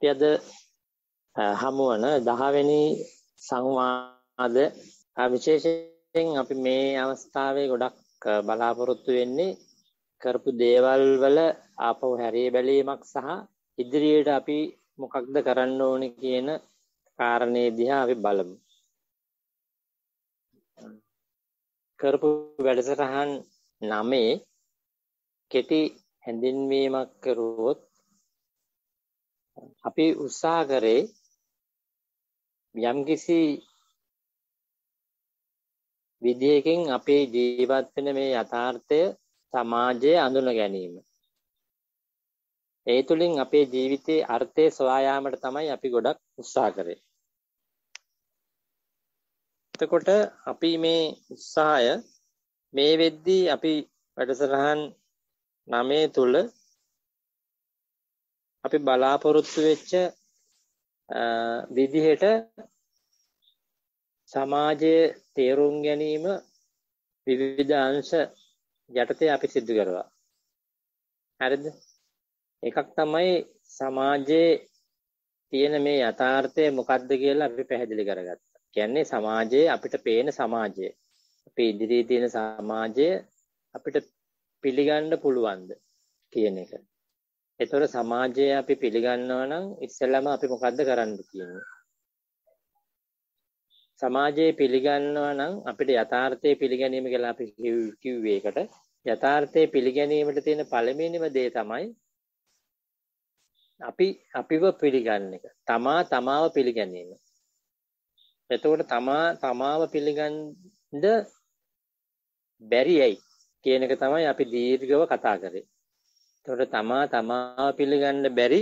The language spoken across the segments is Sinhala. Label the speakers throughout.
Speaker 1: අපි අද හමුවන 10 වෙනි සංවාද විශේෂයෙන් අපි මේ අවස්ථාවේ ගොඩක් බලාපොරොත්තු වෙන්නේ කරපු දේවල් වල ආපහු හැරී බැලීමක් සහ ඉදිරියට අපි මොකක්ද කරන්න ඕනේ කියන කාරණේ දිහා අපි බලමු. කරපු වැඩසටහන් 9 කෙටි හැඳින්වීමක් කරුවොත් අපි උත්සාහ කරේ යම්කිසි විදියකින් අපේ ජීවත් වෙන මේ යථාර්ථය සමාජයේ අඳුන ගැනීම. ඒ තුලින් අපේ ජීවිතයේ අර්ථය සොයා යාමට තමයි අපි ගොඩක් උත්සාහ කරේ. එතකොට අපි මේ උත්සාහය මේ වෙද්දී අපි වැඩසටහන් 9 තුල අපි බලාපොරොත්තු වෙච්ච විදිහට සමාජයේ තේරුම් ගැනීම විවිධ අංශ යටතේ අපි සිද්ධ කරනවා. හරිද? එකක් තමයි සමාජයේ තියෙන මේ යථාර්ථය මොකක්ද කියලා අපි පැහැදිලි කරගත්තා. කියන්නේ සමාජයේ අපිට පේන සමාජය. අපේ ඉදිරියේ තියෙන සමාජය අපිට පිළිගන්න පුළුවන්ද කියන එක. ඒතර සමාජයේ අපි පිළිගන්නවා නම් ඉස්සෙල්ලාම අපි මොකද්ද කරන්න කියන්නේ? සමාජයේ පිළිගන්නවා නම් අපිට යථාර්ථයේ පිළිගැනීම කියලා අපි කිව්වේ එකට යථාර්ථයේ පිළිගැනීමට තියෙන පළවෙනිම දේ තමයි අපි අපිව පිළිගන්න එක. තමා තමාව පිළිගැනීම. එතකොට තමා තමාව පිළිගන්න බැරියයි කියන එක තමයි අපි දීර්ඝව කතා කරේ. එතකොට තමා තමාව පිළිගන්න බැරි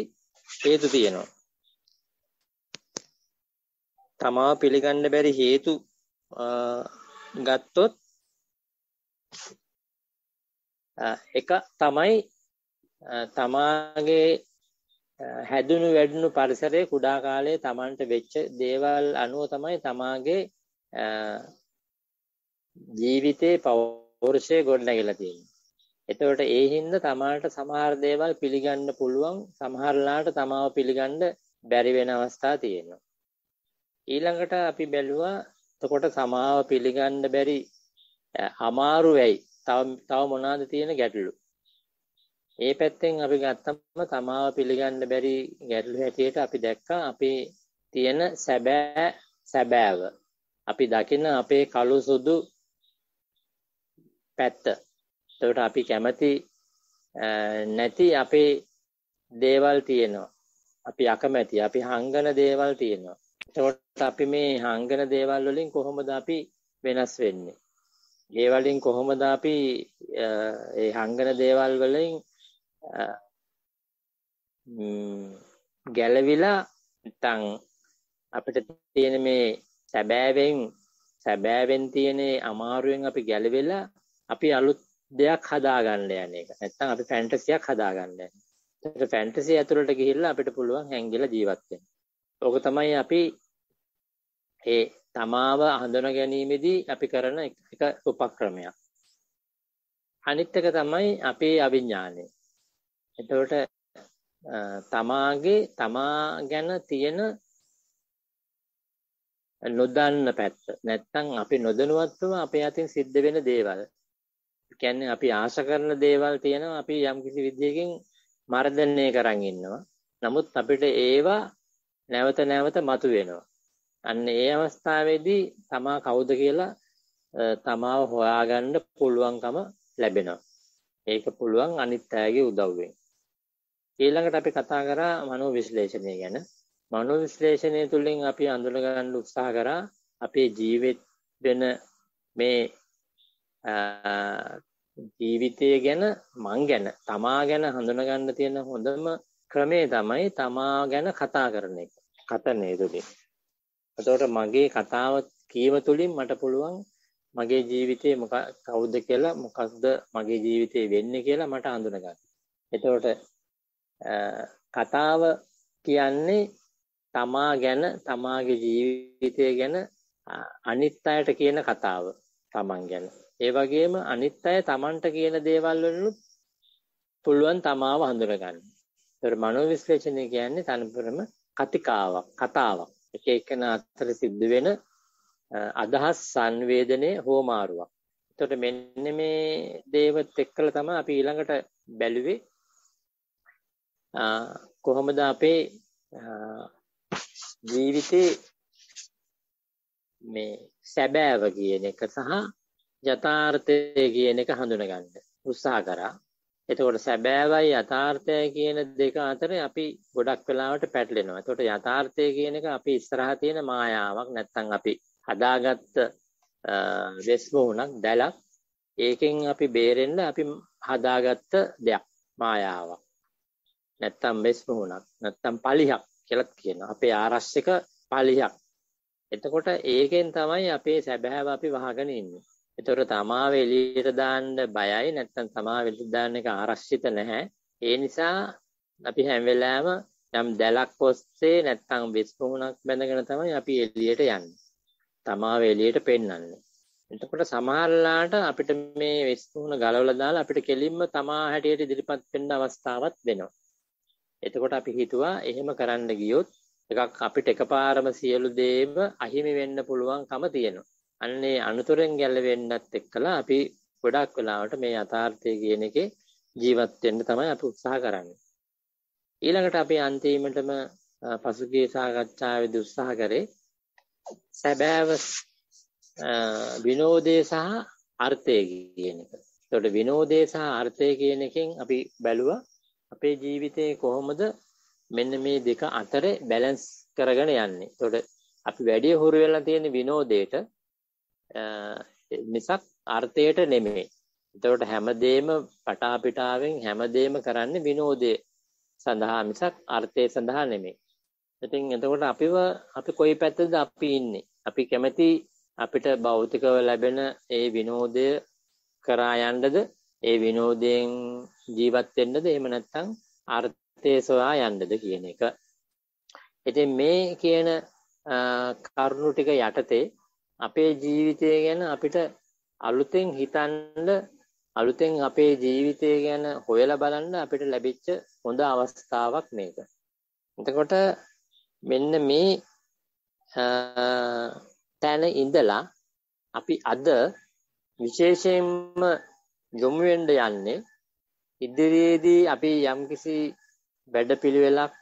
Speaker 1: හේතු තියෙනවා. තමාව පිළිගන්න බැරි හේතු ගත්තොත් එක තමයි තමාගේ හැදුණු වැඩුණු පරිසරය කුඩා කාලයේ Tamanට වෙච්ච දේවල් අනුව තමයි තමාගේ ජීවිතේ පෞරුෂය ගොඩනැගිලා තියෙන්නේ. එතකොට ඒ හින්දා තමාට සමහර දේවල් පිළිගන්න පුළුවන් සමහරලාට තමාව පිළිගන්න බැරි වෙන අවස්ථා තියෙනවා. ඊළඟට අපි බැලුවා එතකොට සමාව පිළිගන්න බැරි අමාරු වෙයි. තව තව මොනවාද තියෙන ගැටලු? ඒ පැත්තෙන් අපි ගත්තම තමාව පිළිගන්න බැරි ගැටලු හැටියට අපි දැක්කා අපි තියෙන සැබෑ සැබෑව. අපි දකින අපේ කළු සුදු පැත්ත එතකොට අපි කැමති නැති අපේ දේවල් තියෙනවා. අපි අකමැති අපි හංගන දේවල් තියෙනවා. එතකොට අපි මේ හංගන දේවල් වලින් කොහොමද අපි වෙනස් වෙන්නේ? ඒ වලින් කොහොමද අපි ඒ හංගන දේවල් වලින් ගැලවිලා නැත්නම් අපිට තියෙන මේ සැබෑවෙන් සැබෑවෙන් තියෙන අමාරුවෙන් අපි ගැලවිලා අපි අලුත් දෙයක් හදාගන්න යන එක. නැත්තම් අපි ෆැන්ටසියක් හදාගන්න යන. ඒතර ෆැන්ටසි ඇතුළට ගිහිල්ලා අපිට පුළුවන් හැංගිලා ජීවත් වෙන්න. ඕක තමයි අපි ඒ තමාව හඳුනා ගැනීමේදී අපි කරන එක උපක්‍රමයක්. අනිත් එක තමයි අපේ අවිඥානය. එතකොට තමාගේ තමා ගැන තියෙන නොදන්න පැත්ත. නැත්තම් අපි නොදැනුවත්වම අපේ අතින් සිද්ධ වෙන දේවල්. කියන්නේ අපි ආශ කරන දේවල් තියෙනවා අපි යම්කිසි විදියකින් මර්ධනය කරන් ඉන්නවා. නමුත් අපිට ඒවා නැවත නැවත මතුවෙනවා. අන්න ඒ අවස්ථාවේදී තමා කවුද කියලා තමාව හොයාගන්න පුළුවන්කම ලැබෙනවා. ඒක පුළුවන් අනිත් අයගේ උදව්වෙන්. ඊළඟට අපි කතා කරා මනෝ විශ්ලේෂණය ගැන. මනෝ විශ්ලේෂණය තුළින් අපි අඳුනගන්න උත්සාහ කරා අපේ ජීවිත වෙන මේ ජීවිතය ගැන මං ගැන තමා ගැන හඳුනගන්න තියෙන හොඳම ක්‍රමේ තමයි තමා ගැන කතා කරන එක කතනය තුළින් එතකොට මගේ කතාව කියව තුළින් මට පුළුවන් මගේ ජීවිතේ මොක කවුද කියලා මොකක්ද මගේ ජීවිතේ වෙන්නේ කියලා මට හඳුනගන්න. එතකොට කතාව කියන්නේ තමා ගැන තමාගේ ජීවිතය ගැන අනිත් අයට කියන කතාව තමන් ගැන ඒ වගේම අනිත් අය Tamanට කියන දේවල් වලිනුත් පුළුවන් තමාව හඳුනගන්න. ඒතර මනෝවිශ්ලේෂණය කියන්නේ තනපරම කතිකාවක්, කතාවක්. එක එකන අතර සිද්ධ වෙන අදහස් සංවේදනයේ හෝමාරුවක්. එතකොට මෙන්න මේ දේවත් එක්කලා තමයි අපි ඊළඟට බැලුවේ කොහොමද අපේ ජීවිතේ මේ සැබෑව කියන එක සහ යථාර්ථය කියන එක හඳුනගන්න උත්සාහ කරා. එතකොට සැබෑවයි යථාර්ථය කියන දෙක අතර අපි ගොඩක් වෙලාවට පැටලෙනවා. එතකොට යථාර්ථය කියන එක අපි ඉස්සරහා තියෙන මායාවක් නැත්නම් අපි හදාගත්ත වෙස්මුණක් දැලක් ඒකෙන් අපි බේරෙන්න අපි හදාගත්ත දෙයක් මායාවක්. නැත්තම් වෙස්මුණක් නැත්තම් පලිහක් කියලා කියනවා. අපේ ආරක්ෂක පලිහක්. එතකොට ඒකෙන් තමයි අපේ සැබෑව අපි වහගෙන ඉන්නේ. ඒතර තමාව එළියට දාන්න බයයි නැත්නම් තමාව එළියට දාන්න එක ආරක්ෂිත නැහැ. ඒ නිසා අපි හැම වෙලාවෙම යම් දැලක් ඔස්සේ නැත්නම් වෙස් පොහුණක් බැඳගෙන තමයි අපි එළියට යන්නේ. තමාව එළියට පෙන්වන්නේ. එතකොට සමහරලාට අපිට මේ වෙස් පොහුණ ගලවලා දාලා අපිට කෙලින්ම තමා හැටියට ඉදිරිපත් වෙන්න අවස්ථාවක් වෙනවා. එතකොට අපි හිතුවා එහෙම කරන්න ගියොත් එකක් අපිට එකපාරම සියලු දේම අහිමි වෙන්න පුළුවන්කම තියෙනවා. අන්නේ අනුතරෙන් ගැලවෙන්නත් එක්කලා අපි ගොඩක් වෙලාවට මේ යථාර්ථය කියන එකේ ජීවත් වෙන්න තමයි අපි උත්සාහ කරන්නේ. ඊළඟට අපි අන්තිමටම පසුගිය සාකච්ඡාවේදී උත්සාහ කරේ සැබෑව විනෝදය සහ අර්ථය කියන එක. එතකොට විනෝදය සහ අර්ථය කියන එකෙන් අපි බැලුවා අපේ ජීවිතේ කොහොමද මෙන්න මේ දෙක අතරේ බැලන්ස් කරගෙන යන්නේ. එතකොට අපි වැඩි හුරු වෙලා තියෙන විනෝදයට මිසක් අර්ථයට නෙමෙයි. එතකොට හැමදේම පටාපිටාවෙන් හැමදේම කරන්නේ විනෝදයේ සඳහා මිසක් අර්ථය සඳහා නෙමෙයි. ඉතින් එතකොට අපිව අපි කොයි පැත්තද අපි ඉන්නේ? අපි කැමති අපිට භෞතිකව ලැබෙන ඒ විනෝදය කරා යන්නද? ඒ විනෝදයෙන් ජීවත් වෙන්නද? එහෙම නැත්නම් අර්ථය සොයා යන්නද කියන එක. ඉතින් මේ කියන කරුණු ටික යටතේ අපේ ජීවිතය ගැන අපිට අලුතෙන් හිතන්න අලුතෙන් අපේ ජීවිතය ගැන හොයලා බලන්න අපිට ලැබිච්ච හොඳ අවස්ථාවක් මේක. එතකොට මෙන්න මේ තැන ඉඳලා අපි අද විශේෂයෙන්ම යොමු වෙන්න යන්නේ ඉදිරියේදී අපි යම්කිසි වැඩපිළිවෙලක්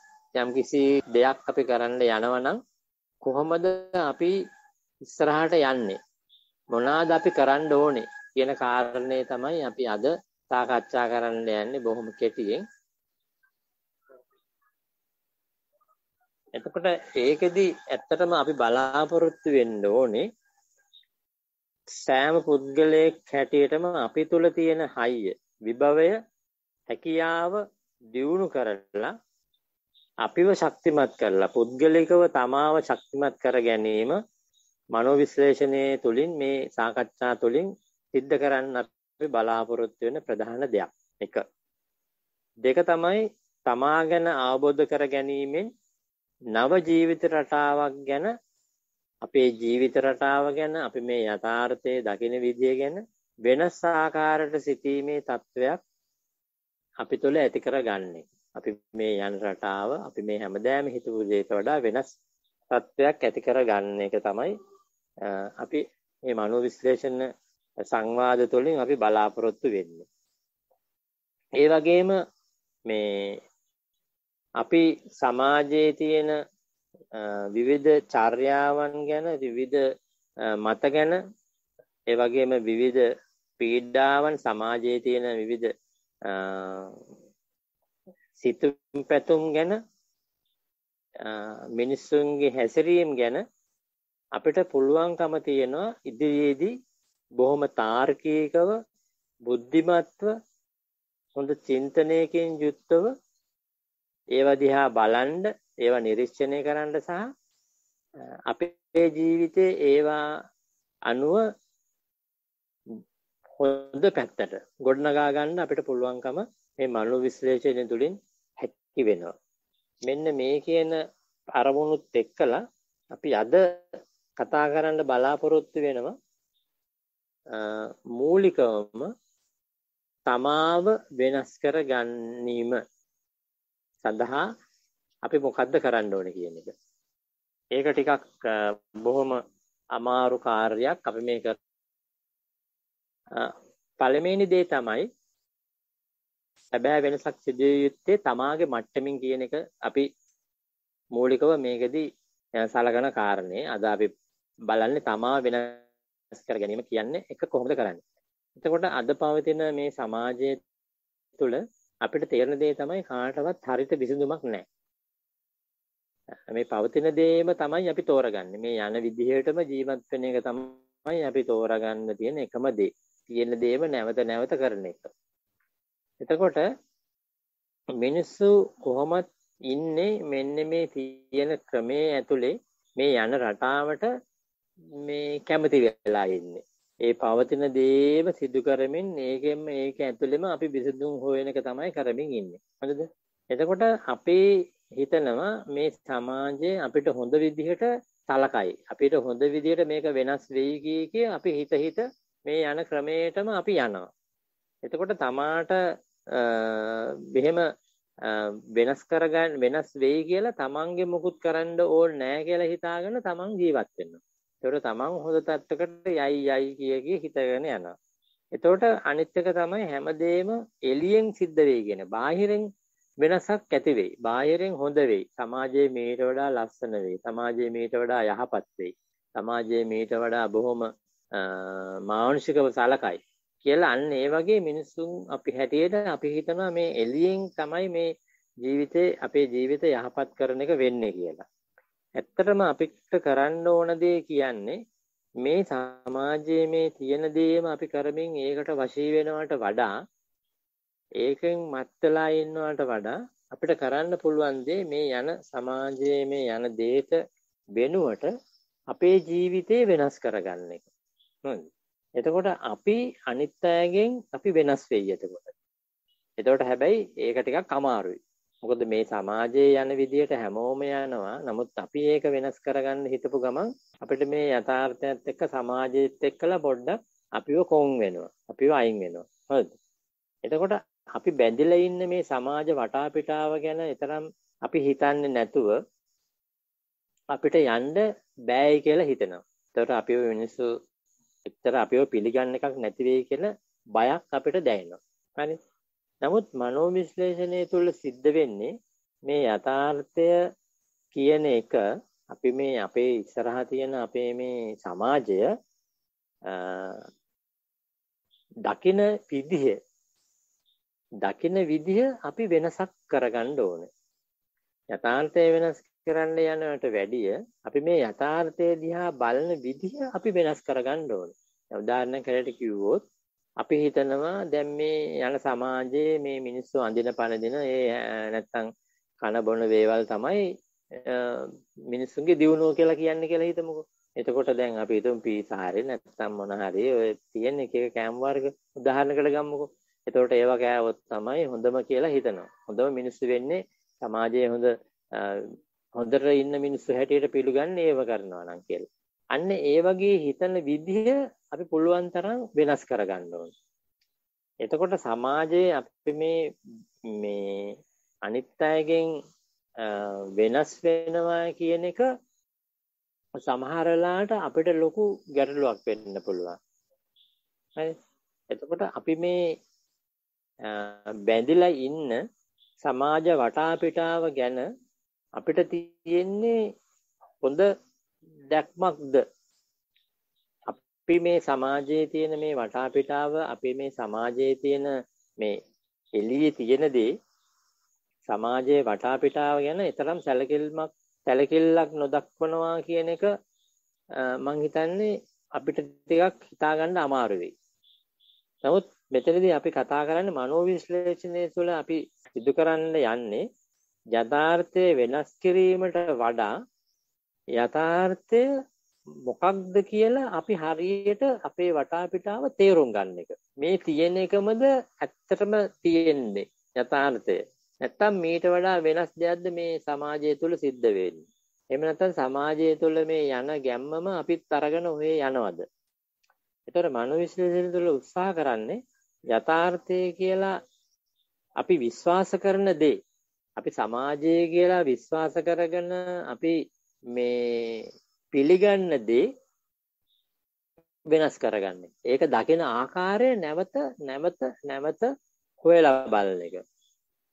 Speaker 1: යම්කිසි දෙයක් අපි කරන්න යනවනම් කොහොමද අපි ඉස්සරහට යන්නේ මොනවාද අපි කරන්න ඕනේ කියන කාරණේ තමයි අපි අද සාකච්ඡා කරන්න යන්නේ බොහොම කෙටියෙන් එතකොට ඒකෙදි ඇත්තටම අපි බලාපොරොත්තු වෙන්න ඕනේ සෑම පුද්ගලයෙක් හැටියටම අපි තුල තියෙන හයිය විභවය හැකියාව දියුණු කරලා අපිව ශක්තිමත් කරලා පුද්ගලිකව තමාව ශක්තිමත් කර ගැනීම මනෝ විශ්ලේෂණයේ තුලින් මේ සාකච්ඡා තුලින් සිද්ධ කරන්න අපි බලාපොරොත්තු වෙන ප්‍රධාන දෙයක්. එක. දෙක තමයි තමා ගැන අවබෝධ කර ගැනීමෙන් නව ජීවිත රටාවක් ගැන අපේ ජීවිත රටාව ගැන අපි මේ යථාර්ථයේ දකින විදිය ගැන වෙනස් ආකාරයට සිටීමේ తත්වයක් අපි තුළ ඇති කරගන්නේ. අපි මේ යන රටාව අපි මේ හැමදාම හිතපු දේට වඩා වෙනස් తත්වයක් ඇති කරගන්න එක තමයි අපි මේ මනෝ විශ්ලේෂණ සංවාද තුළින් අපි බලාපොරොත්තු වෙන්නේ. ඒ වගේම මේ අපි සමාජයේ තියෙන විවිධ චර්යාවන් ගැන විවිධ මත ගැන ඒ වගේම විවිධ පීඩාවන් සමාජයේ තියෙන විවිධ සිතුම් පැතුම් ගැන මිනිස්සුන්ගේ හැසිරීම් ගැන අපිට පුළුවන්කම තියෙනවා ඉදිරියේදී බොහොම තාර්කිකව බුද්ධිමත්ව හොඳ චින්තනයකින් යුක්තව ඒව දිහා බලන්න ඒව නිරීක්ෂණය කරන්න සහ අපේ ජීවිතේ ඒවා අනුව හොඳ පැත්තට ගොඩනගා ගන්න අපිට පුළුවන්කම මේ මනෝ විශ්ලේෂණය තුළින් හැකි වෙනවා. මෙන්න මේ කියන අරමුණුත් එක්කලා අපි අද කතා කරන්න බලාපොරොත්තු වෙනවා මූලිකවම තමාව වෙනස් කර ගැනීම සඳහා අපි මොකද්ද කරන්න ඕනේ කියන එක. ඒක ටිකක් බොහොම අමාරු කාර්යයක් අපි මේක පළවෙනි දේ තමයි සැබෑ වෙනසක් සිදු යුත්තේ තමාගේ මට්ටමින් කියන එක අපි මූලිකව මේකෙදි සලකන කාරණේ අද අපි බලන්නේ තමා වෙනස් කර ගැනීම කියන්නේ එක කොහොමද කරන්නේ. එතකොට අද පවතින මේ සමාජය තුළ අපිට තේරෙන දේ තමයි කාටවත් හරිත විසඳුමක් නැහැ. මේ පවතින දේම තමයි අපි තෝරගන්නේ. මේ යන විදිහටම ජීවත් වෙන එක තමයි අපි තෝරගන්න තියෙන එකම දේ. තියෙන දේම නැවත නැවත කරන එක. එතකොට මිනිස්සු කොහොමත් ඉන්නේ මෙන්න මේ තියෙන ක්‍රමයේ ඇතුලේ මේ යන රටාවට මේ කැමති වෙලා ඉන්නේ. ඒ පවතින දේම සිදු කරමින් ඒකෙම ඒක ඇතුළෙම අපි විසඳුම් හොයන එක තමයි කරමින් ඉන්නේ. හරිද? එතකොට අපි හිතනවා මේ සමාජය අපිට හොඳ විදිහට සලකයි. අපිට හොඳ විදිහට මේක වෙනස් වෙයි කිය අපි හිත හිත මේ යන ක්‍රමයටම අපි යනවා. එතකොට තමාට මෙහෙම වෙනස් කරගන්න වෙනස් වෙයි කියලා තමන්ගේ මුකුත් කරන්න ඕනේ නැහැ කියලා හිතාගෙන තමන් ජීවත් වෙනවා. ඒතකොට තමන් හොඳ තත්ත්වකට යයි යයි කිය කිය හිතගෙන යනවා. එතකොට අනිත් එක තමයි හැමදේම එළියෙන් සිද්ධ වෙයි කියන බාහිරින් වෙනසක් ඇති වෙයි. බාහිරින් හොඳ වෙයි. සමාජයේ මීට වඩා ලස්සන වෙයි. සමාජයේ මීට වඩා යහපත් වෙයි. සමාජයේ මීට වඩා බොහොම මානුෂිකව සලකයි කියලා අන්න ඒ වගේ මිනිස්සුන් අපි හැටියට අපි හිතනවා මේ එළියෙන් තමයි මේ ජීවිතේ අපේ ජීවිත යහපත් කරන එක වෙන්නේ කියලා. ඇත්තටම අපිට කරන්න ඕන දේ කියන්නේ මේ සමාජයේ මේ තියෙන දේම අපි කරමින් ඒකට වශී වෙනවට වඩා ඒකෙන් මත්තලා ඉන්නවට වඩා අපිට කරන්න පුළුවන් දේ මේ යන සමාජයේ මේ යන දේට වෙනුවට අපේ ජීවිතේ වෙනස් කරගන්න එක. නේද? එතකොට අපි අනිත් අයගෙන් අපි වෙනස් වෙයි එතකොට. එතකොට හැබැයි ඒක ටිකක් අමාරුයි. මොකද මේ සමාජයේ යන විදියට හැමෝම යනවා. නමුත් අපි ඒක වෙනස් කරගන්න හිතපු ගමන් අපිට මේ යථාර්ථයත් එක්ක සමාජයත් එක්කලා පොඩ්ඩක් අපිව කොන් වෙනවා. අපිව අයින් වෙනවා. හරිද? එතකොට අපි බැඳිලා ඉන්න මේ සමාජ වටාපිටාව ගැන තරම් අපි හිතන්නේ නැතුව අපිට යන්න බෑයි කියලා හිතනවා. එතකොට අපිව මිනිස්සු එක්තර අපිව පිළිගන්න එකක් නැති වෙයි කියලා බයක් අපිට දැනෙනවා. හරිද? නමුත් මනෝ විශ්ලේෂණය තුළ සිද්ධ වෙන්නේ මේ යථාර්ථය කියන එක අපි මේ අපේ ඉස්සරහා තියෙන අපේ මේ සමාජය දකින විදිහ දකින විදිහ අපි වෙනසක් කරගන්න ඕනේ. යථාර්ථය වෙනස් කරන්න යනවට වැඩිය අපි මේ යථාර්ථය දිහා බලන විදිහ අපි වෙනස් කරගන්න ඕනේ. උදාහරණයක් කරලා කිව්වොත් අපි හිතනවා දැන් මේ යන සමාජයේ මේ මිනිස්සු අඳින පළඳින ඒ නැත්තම් කන බොන වේවල් තමයි මිනිස්සුන්ගේ දියුණුව කියලා කියන්නේ කියලා හිතමුකෝ. එතකොට දැන් අපි හිතමු පීසා හරි නැත්තම් මොන හරි ඔය තියෙන එක එක කෑම වර්ග උදාහරණයකට ගමුකෝ. එතකොට ඒවා කෑවොත් තමයි හොඳම කියලා හිතනවා. හොඳම මිනිස්සු වෙන්නේ සමාජයේ හොඳ හොඳට ඉන්න මිනිස්සු හැටියට පිළිගන්නේ ඒව කරනවා නම් කියලා. අන්න ඒ වගේ හිතන විදිහ අපි පුළුවන් තරම් වෙනස් කරගන්න ඕනේ. එතකොට සමාජයේ අපි මේ මේ අනිත් අයගෙන් වෙනස් වෙනවා කියන එක සමහර අපිට ලොකු ගැටලුවක් වෙන්න පුළුවන්. හරි. එතකොට අපි මේ බැඳිලා ඉන්න සමාජ වටා පිටාව ගැන අපිට තියෙන්නේ හොඳ දැක්මක්ද අපි මේ සමාජයේ තියෙන මේ වටාපිටාව අපි මේ සමාජයේ තියෙන මේ එළියේ තියෙන දේ සමාජයේ වටාපිටාව ගැන තරම් සැලකිල්මක් සැලකිල්ලක් නොදක්වනවා කියන එක මං හිතන්නේ අපිට ටිකක් හිතාගන්න අමාරු වෙයි. නමුත් මෙතනදී අපි කතා කරන්නේ මනෝවිශ්ලේෂණය තුළ අපි සිදු කරන්න යන්නේ යථාර්ථයේ වෙනස් කිරීමට වඩා යථාර්ථය මොකක්ද කියලා අපි හරියට අපේ වටාපිටාව තේරුම් ගන්න එක. මේ තියෙන එකමද ඇත්තටම තියෙන්නේ යථාර්ථය. නැත්තම් මීට වඩා වෙනස් දෙයක්ද මේ සමාජය තුළ සිද්ධ වෙන්නේ. එහෙම නැත්නම් සමාජය තුළ මේ යන ගැම්මම අපිත් අරගෙන ඔහේ යනවද? ඒතර මනෝවිශ්ලේෂණ තුළ උත්සාහ කරන්නේ යථාර්ථය කියලා අපි විශ්වාස කරන දේ අපි සමාජය කියලා විශ්වාස කරගෙන අපි මේ පිළිගන්න දේ වෙනස් කරගන්නේ. ඒක දකින ආකාරය නැවත නැවත නැවත හොයලා බලන එක.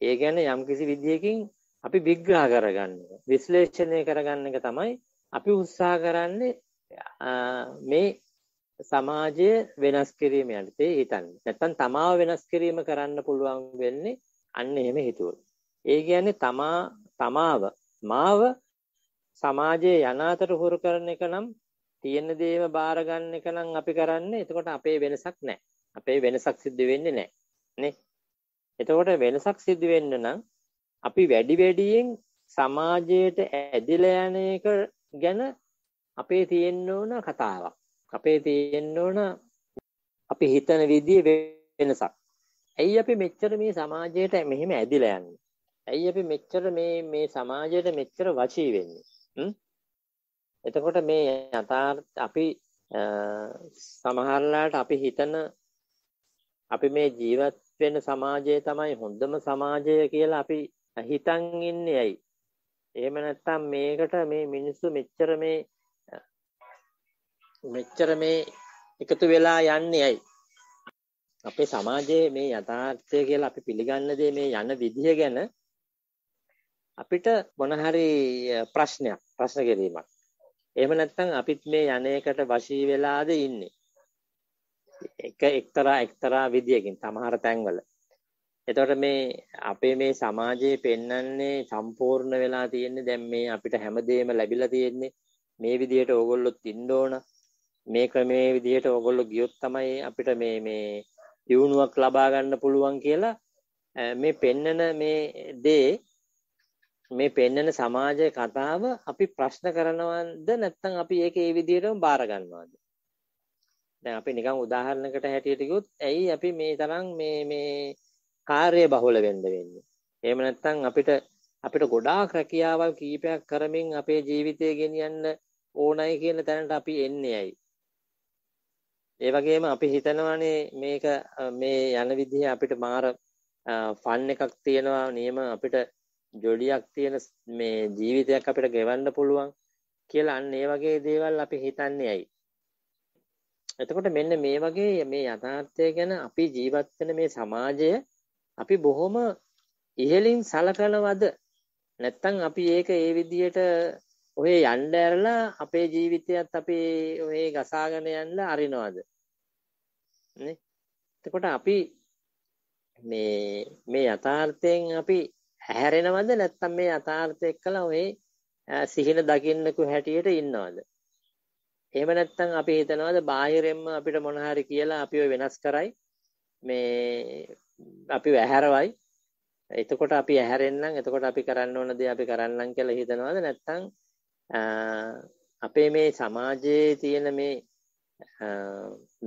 Speaker 1: ඒ කියන්නේ යම්කිසි විදියකින් අපි විග්‍රහ කරගන්න එක, විශ්ලේෂණය කරගන්න එක තමයි අපි උත්සාහ කරන්නේ මේ සමාජය වෙනස් කිරීම යටතේ හිතන්නේ. නැත්තම් තමාව වෙනස් කිරීම කරන්න පුළුවන් වෙන්නේ අන්න එහෙම හිතුවොත්. ඒ කියන්නේ තමා තමාව මාව සමාජයේ යනාතට හුරු කරන එක නම් තියෙන දේම බාර ගන්න එක නම් අපි කරන්නේ. එතකොට අපේ වෙනසක් නැහැ. අපේ වෙනසක් සිද්ධ වෙන්නේ නැහැ. නේ? එතකොට වෙනසක් සිද්ධ වෙන්න නම් අපි වැඩි වැඩියෙන් සමාජයට ඇදිලා යන එක ගැන අපේ තියෙන්න ඕන කතාවක්. අපේ තියෙන්න ඕන අපි හිතන විදිහේ වෙනසක්. ඇයි අපි මෙච්චර මේ සමාජයට මෙහෙම ඇදිලා යන්නේ? ඇයි අපි මෙච්චර මේ මේ සමාජයට මෙච්චර වශී වෙන්නේ? එතකොට මේ යථාර්ථ අපි සමහරලාට අපි හිතන අපි මේ ජීවත් වෙන සමාජය තමයි හොඳම සමාජය කියලා අපි හිතන් ඉන්නේ ඇයි? එහෙම නැත්නම් මේකට මේ මිනිස්සු මෙච්චර මේ මෙච්චර මේ එකතු වෙලා යන්නේ ඇයි? අපේ සමාජයේ මේ යථාර්ථය කියලා අපි පිළිගන්න දේ මේ යන විදිය ගැන අපිට මොන ප්‍රශ්නයක් ප්‍රශ්න කිරීමක් එහෙම නැත්නම් අපිත් මේ යන්නේකට වශී වෙලාද ඉන්නේ එක එක්තරා එක්තරා විදියකින් සමහර තැන්වල එතකොට මේ අපේ මේ සමාජයේ පෙන්වන්නේ සම්පූර්ණ වෙලා තියෙන්නේ දැන් මේ අපිට හැමදේම ලැබිලා තියෙන්නේ මේ විදියට ඕගොල්ලොත් ඉන්න ඕන මේ ක්‍රමයේ විදියට ඕගොල්ලෝ ගියොත් තමයි අපිට මේ මේ දියුණුවක් ලබා ගන්න පුළුවන් කියලා මේ පෙන්නන මේ දේ මේ පෙන්නන සමාජ කතාව අපි ප්‍රශ්න කරනවද නැත්නම් අපි ඒක ඒ විදිහටම බාර ගන්නවද දැන් අපි නිකන් උදාහරණයකට හැටියට ගියොත් ඇයි අපි මේ තරම් මේ මේ කාර්ය බහුල වෙන්න වෙන්නේ එහෙම නැත්නම් අපිට අපිට ගොඩාක් රැකියාවල් කීපයක් කරමින් අපේ ජීවිතය ගෙනියන්න ඕනයි කියන තැනට අපි එන්නේ ඇයි ඒ වගේම අපි හිතනවානේ මේක මේ යන විදිහ අපිට මාර ෆන් එකක් තියෙනවා නියම අපිට ජොඩියක් තියෙන මේ ජීවිතයක් අපිට ගෙවන්න පුළුවන් කියලා අන්න ඒ වගේ දේවල් අපි හිතන්නේ ඇයි? එතකොට මෙන්න මේ වගේ මේ යථාර්ථය ගැන අපි ජීවත් වෙන මේ සමාජය අපි බොහොම ඉහලින් සලකනවද? නැත්තම් අපි ඒක ඒ විදිහට ඔය යන්න ඇරලා අපේ ජීවිතයත් අපි ඔය ගසාගෙන යන්න අරිනවද? නේ? එතකොට අපි මේ මේ යථාර්ථයෙන් අපි හැරෙනවද නැත්නම් මේ යථාර්ථය එක්කලා ඔය සිහින දකින්නකු හැටියට ඉන්නවද? එහෙම නැත්නම් අපි හිතනවද බාහිරෙන්ම අපිට මොන හරි කියලා අපිව වෙනස් කරයි මේ අපිව ඇහැරවයි එතකොට අපි ඇහැරෙන්නම් එතකොට අපි කරන්න ඕන දේ අපි කරන්නම් කියලා හිතනවද නැත්නම් අපේ මේ සමාජයේ තියෙන මේ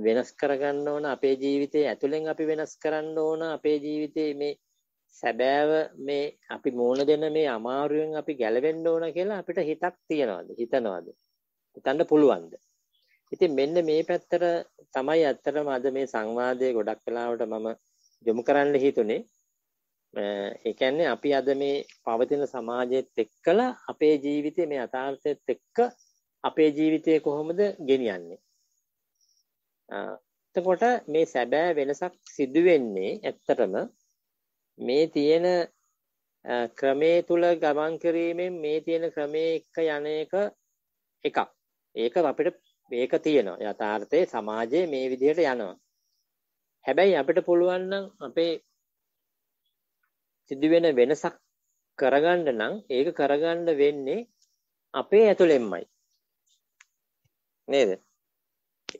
Speaker 1: වෙනස් කරගන්න ඕන අපේ ජීවිතේ ඇතුලෙන් අපි වෙනස් කරන්න ඕන අපේ ජීවිතේ මේ සැබෑව මේ අපි මූණ දෙන මේ අමාරුවෙන් අපි ගැලවෙන්න ඕන කියලා අපිට හිතක් තියනවාද හිතනවාද හිතන්න පුළුවන්ද ඉතින් මෙන්න මේ පැත්තට තමයි ඇත්තටම අද මේ සංවාදයේ ගොඩක් වෙලාවට මම යොමු කරන්න හිතුනේ ඒ කියන්නේ අපි අද මේ පවතින සමාජයේත් එක්කලා අපේ ජීවිතයේ මේ යථාර්ථයත් එක්ක අපේ ජීවිතය කොහොමද ගෙනියන්නේ එතකොට මේ සැබෑ වෙනසක් සිදු වෙන්නේ ඇත්තටම මේ තියෙන ක්‍රමේ තුල ගමන් කිරීමෙන් මේ තියෙන ක්‍රමේ එක යන එක එකක්. ඒක අපිට මේක තියෙනවා. යථාර්ථයේ සමාජයේ මේ විදිහට යනවා. හැබැයි අපිට පුළුවන් නම් අපේ සිදුවෙන වෙනසක් කරගන්න නම් ඒක කරගන්න වෙන්නේ අපේ ඇතුළෙන්මයි. නේද?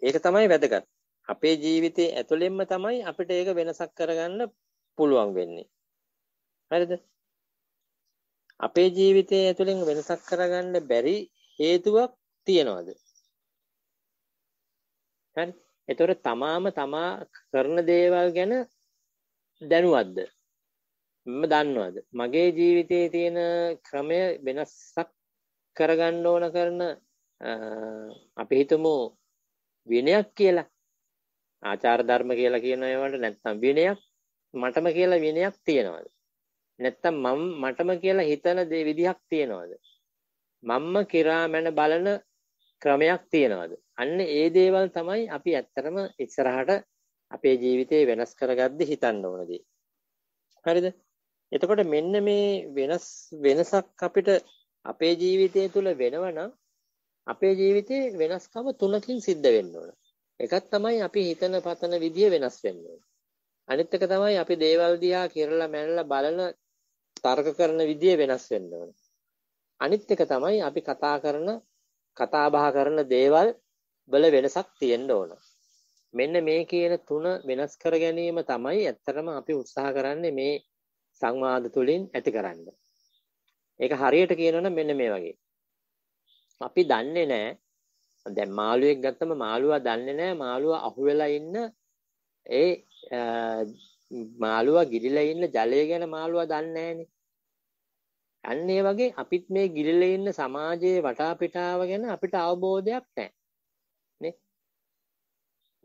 Speaker 1: ඒක තමයි වැදගත්. අපේ ජීවිතයේ ඇතුළෙන්ම තමයි අපිට ඒක වෙනසක් කරගන්න පුළුවන් වෙන්නේ. හරිද? අපේ ජීවිතයේ ඇතුළෙන් වෙනසක් කරගන්න බැරි හේතුවක් තියනවාද? හරි. ඒතකොට තමාම තමා කරන දේවල් ගැන දැනුවත්ද? මම දන්නවද? මගේ ජීවිතයේ තියෙන ක්‍රමය වෙනසක් කරගන්න ඕන කරන අපි හිතමු විනයක් කියලා. ආචාර ධර්ම කියලා කියන ඒවාට නැත්නම් විනයක් මටම කියලා විනයක් තියනවාද නැත්තම් මම මටම කියලා හිතන දේ විදිහක් තියනවාද මම්ම කිරා මැන බලන ක්‍රමයක් තියනවාද අන්න ඒ දේවල් තමයි අපි ඇත්තටම ඉස්සරහට අපේ ජීවිතේ වෙනස් කරගද්දි හිතන්න ඕන දේ හරිද එතකොට මෙන්න මේ වෙනස් වෙනසක් අපිට අපේ ජීවිතය තුළ වෙනවනම් අපේ ජීවිතේ වෙනස්කම තුනකින් සිද්ධ වෙන්න ඕන එකක් තමයි අපි හිතන පතන විදිය වෙනස් වෙන්න ඕන අනිත් එක තමයි අපි දේවල් දිහා කිරලා මැනලා බලන තර්ක කරන විදිය වෙනස් වෙන්න ඕන. අනිත් එක තමයි අපි කතා කරන කතා බහ කරන දේවල් වල වෙනසක් තියෙන්න ඕන. මෙන්න මේ කියන තුන වෙනස් කර ගැනීම තමයි ඇත්තටම අපි උත්සාහ කරන්නේ මේ සංවාද තුලින් ඇති කරන්න. ඒක හරියට කියනවනම් මෙන්න මේ වගේ. අපි දන්නේ නැහැ දැන් මාළුවෙක් ගත්තම මාළුවා දන්නේ නැහැ මාළුවා අහුවෙලා ඉන්න ඒ මාළුවා ගිරිලා ඉන්න ජලය ගැන මාළුවා දන්නේ නැහනේ. අන්න ඒ වගේ අපිත් මේ ගිරිලා ඉන්න සමාජයේ වටා පිටාව ගැන අපිට අවබෝධයක් නැහැ. නේ?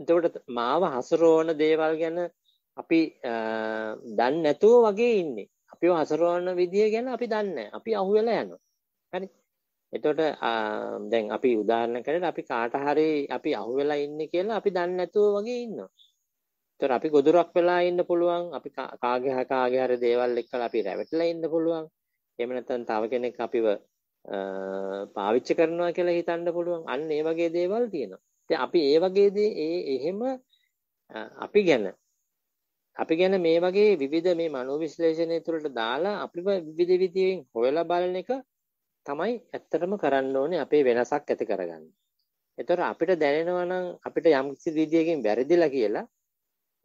Speaker 1: එතකොට මාව හසුරවන දේවල් ගැන අපි දන්නේ නැතුව වගේ ඉන්නේ. අපිව හසුරවන විදිය ගැන අපි දන්නේ අපි අහුවෙලා යනවා. හරි. එතකොට දැන් අපි උදාහරණ කරලා අපි කාට හරි අපි අහුවෙලා ඉන්නේ කියලා අපි දන්නේ නැතුව වගේ ඉන්නවා. ඒතර අපි ගොදුරක් වෙලා ඉන්න පුළුවන් අපි කාගේ හා කාගේ හරි දේවල් එක්කලා අපි රැවටලා ඉන්න පුළුවන් එහෙම නැත්නම් තව කෙනෙක් අපිව පාවිච්චි කරනවා කියලා හිතන්න පුළුවන් අන්න ඒ වගේ දේවල් තියෙනවා ඉතින් අපි ඒ වගේ දේ ඒ එහෙම අපි ගැන අපි ගැන මේ වගේ විවිධ මේ මනෝවිශ්ලේෂණය තුළට දාලා අපිව විවිධ විදියෙන් හොයලා බලන එක තමයි ඇත්තටම කරන්න ඕනේ අපේ වෙනසක් ඇති කරගන්න. එතකොට අපිට දැනෙනවා නම් අපිට යම් කිසි විදියකින් වැරදිලා කියලා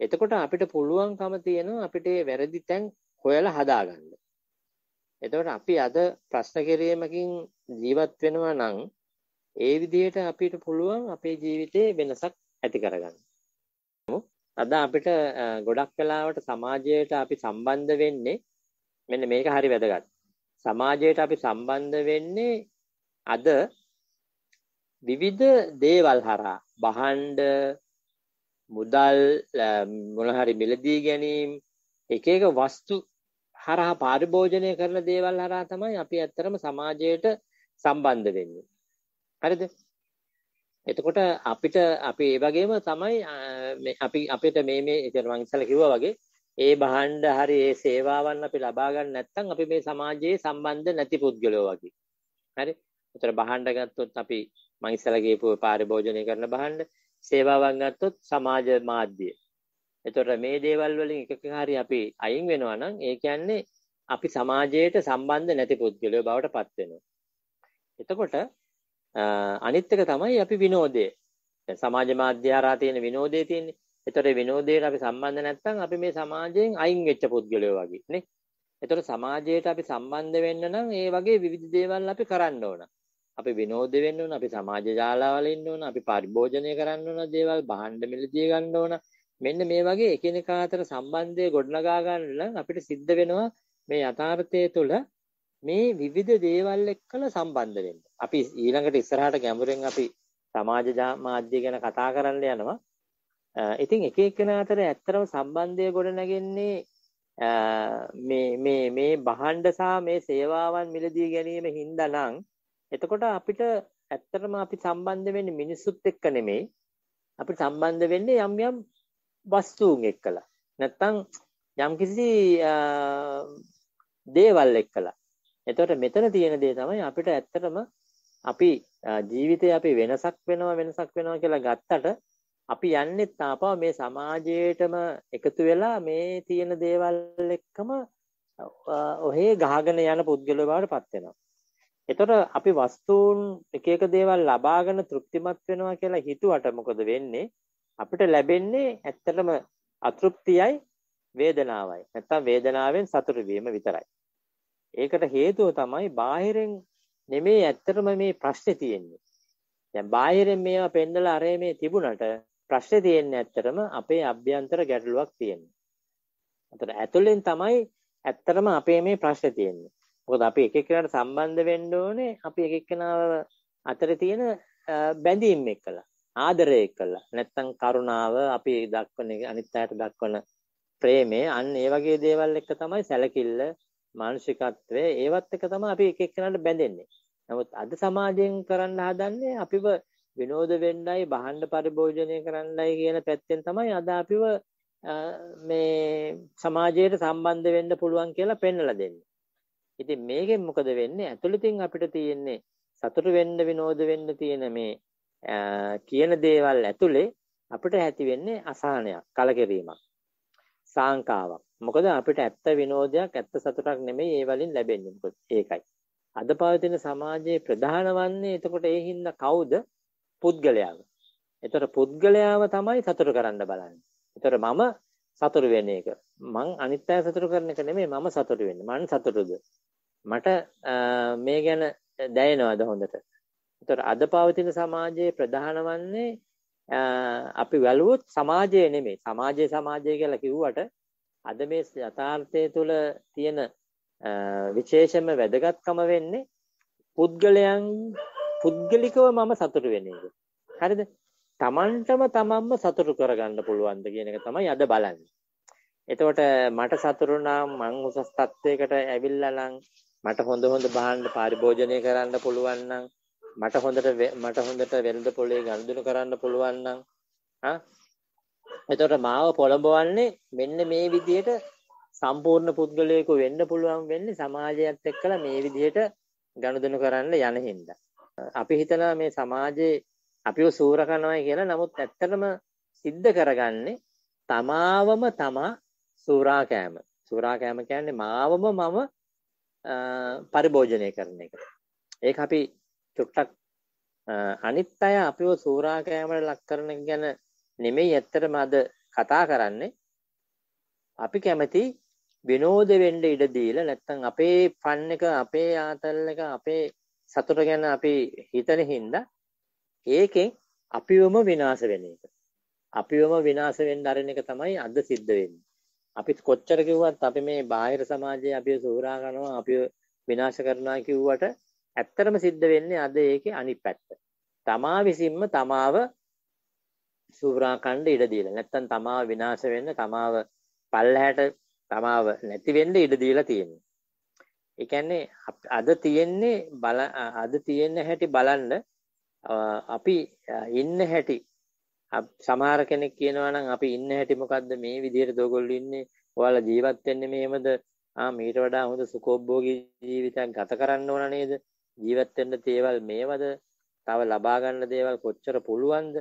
Speaker 1: එතකොට අපිට පුළුවන්කම තියෙනවා අපිට වැරදි තැන් හොයලා හදාගන්න. එතකොට අපි අද ප්‍රශ්න කිරීමකින් ජීවත් වෙනවා නම් ඒ විදිහට අපිට පුළුවන් අපේ ජීවිතේ වෙනසක් ඇති කරගන්න. අද අපිට ගොඩක් වෙලාවට සමාජයට අපි සම්බන්ධ වෙන්නේ මෙන්න මේක හරි වැදගත්. සමාජයට අපි සම්බන්ධ වෙන්නේ අද විවිධ දේවල් හරහා බහන්ඩ මුදල් මොනහරි මිලදී ගැනීම එක එක වස්තු හරහා පරිභෝජනය කරන දේවල් හරහා තමයි අපි ඇත්තරම සමාජයට සම්බන්ධ වෙන්නේ. හරිද? එතකොට අපිට අපි ඒ වගේම තමයි අපි අපිට මේ මේ ඉතින් මම ඉස්සලා කිව්වා වගේ ඒ භාණ්ඩ හරි ඒ සේවාවන් අපි ලබා ගන්න නැත්නම් අපි මේ සමාජයේ සම්බන්ධ නැති පුද්ගලයෝ වගේ. හරි? උතර භාණ්ඩ ගත්තොත් අපි මම ඉස්සලා ගේපු පරිභෝජනය කරන භාණ්ඩ සේවාවක් ගත්තොත් සමාජ මාධ්‍ය. එතකොට මේ දේවල් වලින් එකකින් හරි අපි අයින් වෙනවා නම් ඒ කියන්නේ අපි සමාජයට සම්බන්ධ නැති පුද්ගලයෝ බවට පත් වෙනවා. එතකොට අනිත් එක තමයි අපි විනෝදය. දැන් සමාජ මාධ්‍ය හරහා තියෙන විනෝදය තියෙන්නේ. ඒතර විනෝදයට අපි සම්බන්ධ නැත්නම් අපි මේ සමාජයෙන් අයින් වෙච්ච පුද්ගලයෝ වගේ නේ. ඒතර සමාජයට අපි සම්බන්ධ වෙන්න නම් ඒ වගේ විවිධ දේවල් අපි කරන්න ඕන. අපි විනෝද වෙන්න ඕන, අපි සමාජ ජාලාවල ඉන්න ඕන, අපි පරිභෝජනය කරන්න ඕන දේවල්, භාණ්ඩ මිලදී ගන්න ඕන. මෙන්න මේ වගේ එකිනෙකා අතර සම්බන්ධය ගොඩනගා ගන්න නම් අපිට සිද්ධ වෙනවා මේ යථාර්ථය තුළ මේ විවිධ දේවල් එක්කලා සම්බන්ධ වෙන්න. අපි ඊළඟට ඉස්සරහට ගැඹුරෙන් අපි සමාජ මාධ්‍ය ගැන කතා කරන්න යනවා. ඉතින් එක එක්කෙනා අතර ඇත්තටම සම්බන්ධය ගොඩනගන්නේ මේ මේ මේ භාණ්ඩ සහ මේ සේවාවන් මිලදී ගැනීම හින්දා නම් එතකොට අපිට ඇත්තටම අපි සම්බන්ධ වෙන්නේ මිනිසුත් එක්ක නෙමෙයි. අපි සම්බන්ධ වෙන්නේ යම් යම් වස්තුන් එක්කලා. නැත්තම් යම්කිසි දේවල් එක්කලා. එතකොට මෙතන තියෙන දේ තමයි අපිට ඇත්තටම අපි ජීවිතේ අපි වෙනසක් වෙනවා වෙනසක් වෙනවා කියලා ගත්තට අපි යන්නේ තාපව මේ සමාජයේටම එකතු වෙලා මේ තියෙන දේවල් එක්කම ඔහේ ගහගෙන යන පුද්ගලයෝ බවට පත් වෙනවා. එතකොට අපි වස්තුන් එක එක දේවල් ලබාගෙන තෘප්තිමත් වෙනවා කියලා හිතුවට මොකද වෙන්නේ? අපිට ලැබෙන්නේ ඇත්තටම අතෘප්තියයි වේදනාවයි. නැත්තම් වේදනාවෙන් සතුට වීම විතරයි. ඒකට හේතුව තමයි බාහිරෙන් නෙමෙයි ඇත්තටම මේ ප්‍රශ්නේ තියෙන්නේ. දැන් බාහිරෙන් මේවා පෙන්නලා අරේ මේ තිබුණට ප්‍රශ්නේ තියෙන්නේ ඇත්තටම අපේ අභ්‍යන්තර ගැටලුවක් තියෙනවා. අතට ඇතුලෙන් තමයි ඇත්තටම අපේ මේ ප්‍රශ්නේ තියෙන්නේ. මොකද අපි එක එක්කෙනාට සම්බන්ධ වෙන්න ඕනේ අපි එක එක්කෙනාව අතරේ තියෙන බැඳීම් එක්කලා ආදරය එක්කලා නැත්තම් කරුණාව අපි දක්වන අනිත් අයට දක්වන ප්‍රේමය අන්න ඒ වගේ දේවල් එක තමයි සැලකිල්ල මානසිකත්වය ඒවත් එක තමයි අපි එක එක්කෙනාට බැඳෙන්නේ නමුත් අද සමාජයෙන් කරන්න හදන්නේ අපිව විනෝද වෙන්නයි බහන්න පරිභෝජනය කරන්නයි කියන පැත්තෙන් තමයි අද අපිව මේ සමාජයට සම්බන්ධ වෙන්න පුළුවන් කියලා පෙන්වලා දෙන්නේ ඉතින් මේකෙන් මොකද වෙන්නේ? ඇතුළතින් අපිට තියෙන්නේ සතුට වෙන්න විනෝද වෙන්න තියෙන මේ කියන දේවල් ඇතුලේ අපිට ඇති වෙන්නේ අසහනයක්, කලකිරීමක්, සාංකාවක්. මොකද අපිට ඇත්ත විනෝදයක්, ඇත්ත සතුටක් නෙමෙයි ඒ වලින් ලැබෙන්නේ. මොකද ඒකයි. අද පවතින සමාජයේ ප්‍රධාන වන්නේ එතකොට ඒ හින්දා කවුද පුද්ගලයාව. එතකොට පුද්ගලයාව තමයි සතුට කරන්න බලන්නේ. එතකොට මම සතුට වෙන එක. මං අනිත් අය සතුට කරන එක නෙමෙයි මම සතුට වෙන්නේ. මං සතුටුද? මට මේ ගැන දැනෙනවද හොඳට? ඒතර අද පවතින සමාජයේ ප්‍රධාන වන්නේ අපි වැළුවොත් සමාජය නෙමෙයි. සමාජය සමාජය කියලා කිව්වට අද මේ යථාර්ථය තුළ තියෙන විශේෂම වැදගත්කම වෙන්නේ පුද්ගලයන් පුද්ගලිකව මම සතුටු වෙන එක. හරිද? Tamanටම තමන්ම සතුටු කරගන්න පුළුවන්ද කියන එක තමයි අද බලන්නේ. එතකොට මට සතුරු නම් මං උසස් තත්වයකට ඇවිල්ලා නම් මට හොඳ හොඳ බාහන්න පරිභෝජනය කරන්න පුළුවන් නම් මට හොඳට මට හොඳට වෙළඳ පොලේ ගනුදෙනු කරන්න පුළුවන් නම් ආ එතකොට මාව පොළඹවන්නේ මෙන්න මේ විදිහට සම්පූර්ණ පුද්ගලයෙකු වෙන්න පුළුවන් වෙන්නේ සමාජයත් එක්කලා මේ විදිහට ගනුදෙනු කරන්න යන හින්දා. අපි හිතනවා මේ සමාජයේ අපිව සූර කරනවා කියලා. නමුත් ඇත්තටම සිද්ධ කරගන්නේ තමාවම තමා සූරා කෑම. සූරා කෑම කියන්නේ මාවම මම පරිභෝජනය කරන එක. ඒක අපි චුට්ටක් අනිත් අය අපිව සූරා කෑමට ලක් කරන ගැන නෙමෙයි ඇත්තටම අද කතා කරන්නේ. අපි කැමති විනෝද වෙන්න ඉඩ දීලා නැත්නම් අපේ ෆන් එක අපේ ආතල් එක අපේ සතුට ගැන අපි හිතන හින්දා ඒකෙන් අපිවම විනාශ වෙන එක. අපිවම විනාශ වෙන්න අරින එක තමයි අද සිද්ධ වෙන්නේ. අපිත් කොච්චර කිව්වත් අපි මේ බාහිර සමාජයේ අපි සූරා කරනවා අපි විනාශ කරනවා කිව්වට ඇත්තටම සිද්ධ වෙන්නේ අද ඒකේ අනිත් පැත්ත. තමා විසින්ම තමාව සූරා කණ්ඩ ඉඩ දීලා. නැත්තම් තමාව විනාශ වෙන්න තමාව පල්ලහැට තමාව නැති වෙන්න ඉඩ දීලා තියෙනවා. ඒ කියන්නේ අද තියෙන්නේ බල අද තියෙන හැටි බලන්න අපි ඉන්න හැටි සමහර කෙනෙක් කියනවා නම් අපි ඉන්න හැටි මොකද්ද මේ විදිහට ඔයගොල්ලෝ ඉන්නේ ඔයාලා ජීවත් වෙන්නේ මේමද ආ මීට වඩා හොඳ සුකෝභෝගී ජීවිතයක් ගත කරන්න ඕන නේද ජීවත් වෙන්න තේවල් මේවද තව ලබා ගන්න දේවල් කොච්චර පුළුවන්ද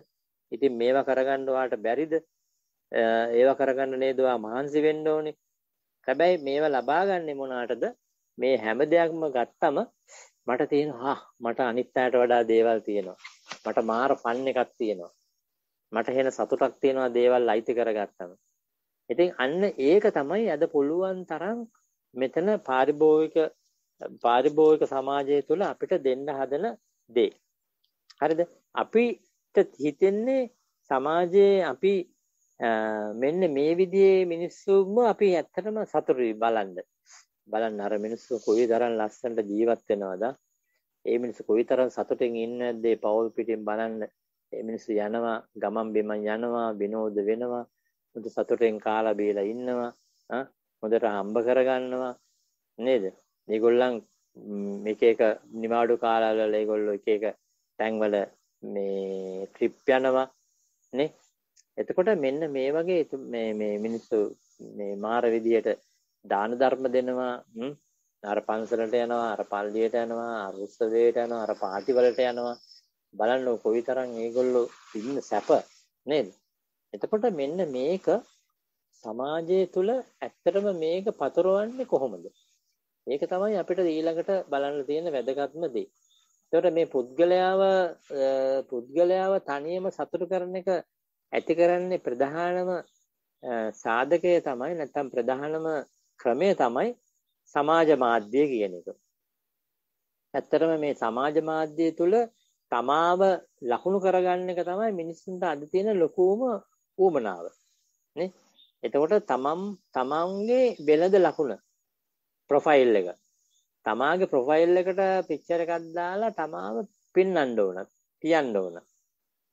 Speaker 1: ඉතින් මේවා කරගන්න ඔයාලට බැරිද ඒවා කරගන්න නේද ඔයා මහන්සි වෙන්න ඕනේ හැබැයි මේවා ලබා ගන්නෙ මොනාටද මේ හැම දෙයක්ම ගත්තම මට තියෙනවා මට අනිත් අයට වඩා දේවල් තියෙනවා මට මාර පන්න එකක් තියෙනවා මට හෙන සතුටක් තියෙනවා දේවල් අයිති කරගත්තම. ඉතින් අන්න ඒක තමයි අද පුළුවන් තරම් මෙතන පාරිභෝගික පාරිභෝගික සමාජය තුළ අපිට දෙන්න හදන දේ. හරිද? අපිට හිතෙන්නේ සමාජයේ අපි මෙන්න මේ විදිහේ මිනිස්සුම අපි ඇත්තටම සතුටුයි බලන්න. බලන්න අර මිනිස්සු කොයිතරම් ලස්සනට ජීවත් වෙනවද? ඒ මිනිස්සු කොයිතරම් සතුටින් ඉන්නද? පවල් පිටින් බලන්න. මේ මිනිස්සු යනවා ගමන් බිමන් යනවා විනෝද වෙනවා හොඳ සතුටෙන් කාලා බීලා ඉන්නවා ආ හොඳට හම්බ කරගන්නවා නේද මේගොල්ලන් එක එක නිවාඩු කාලවල ඒගොල්ලෝ එක එක තැන්වල මේ ට්‍රිප් යනවා නේ එතකොට මෙන්න මේ වගේ මේ මේ මිනිස්සු මේ මාර විදියට දාන ධර්ම දෙනවා අර පන්සලට යනවා අර පල්ලියට යනවා අර උත්සවයට යනවා අර පාටි වලට යනවා බලන්න කොයිතරම් මේගොල්ලෝ ඉන්න සැප නේද? එතකොට මෙන්න මේක සමාජය තුළ ඇත්තටම මේක පතරවන්නේ කොහොමද? ඒක තමයි අපිට ඊළඟට බලන්න තියෙන වැදගත්ම දේ. එතකොට මේ පුද්ගලයාව පුද්ගලයාව තනියම සතුටු කරන එක ඇති කරන්නේ ප්‍රධානම සාධකය තමයි නැත්නම් ප්‍රධානම ක්‍රමය තමයි සමාජ මාධ්‍ය කියන එක. ඇත්තටම මේ සමාජ මාධ්‍ය තුළ තමාව ලකුණු කරගන්න එක තමයි මිනිස්සුන්ට අද තියෙන ලොකුම ඌමනාව. නේ? එතකොට තමන් තමන්ගේ වෙළඳ ලකුණ ප්‍රොෆයිල් එක. තමාගේ ප්‍රොෆයිල් එකට පික්චර් එකක් දාලා තමාව පෙන්වන්න ඕන, කියන්න ඕන.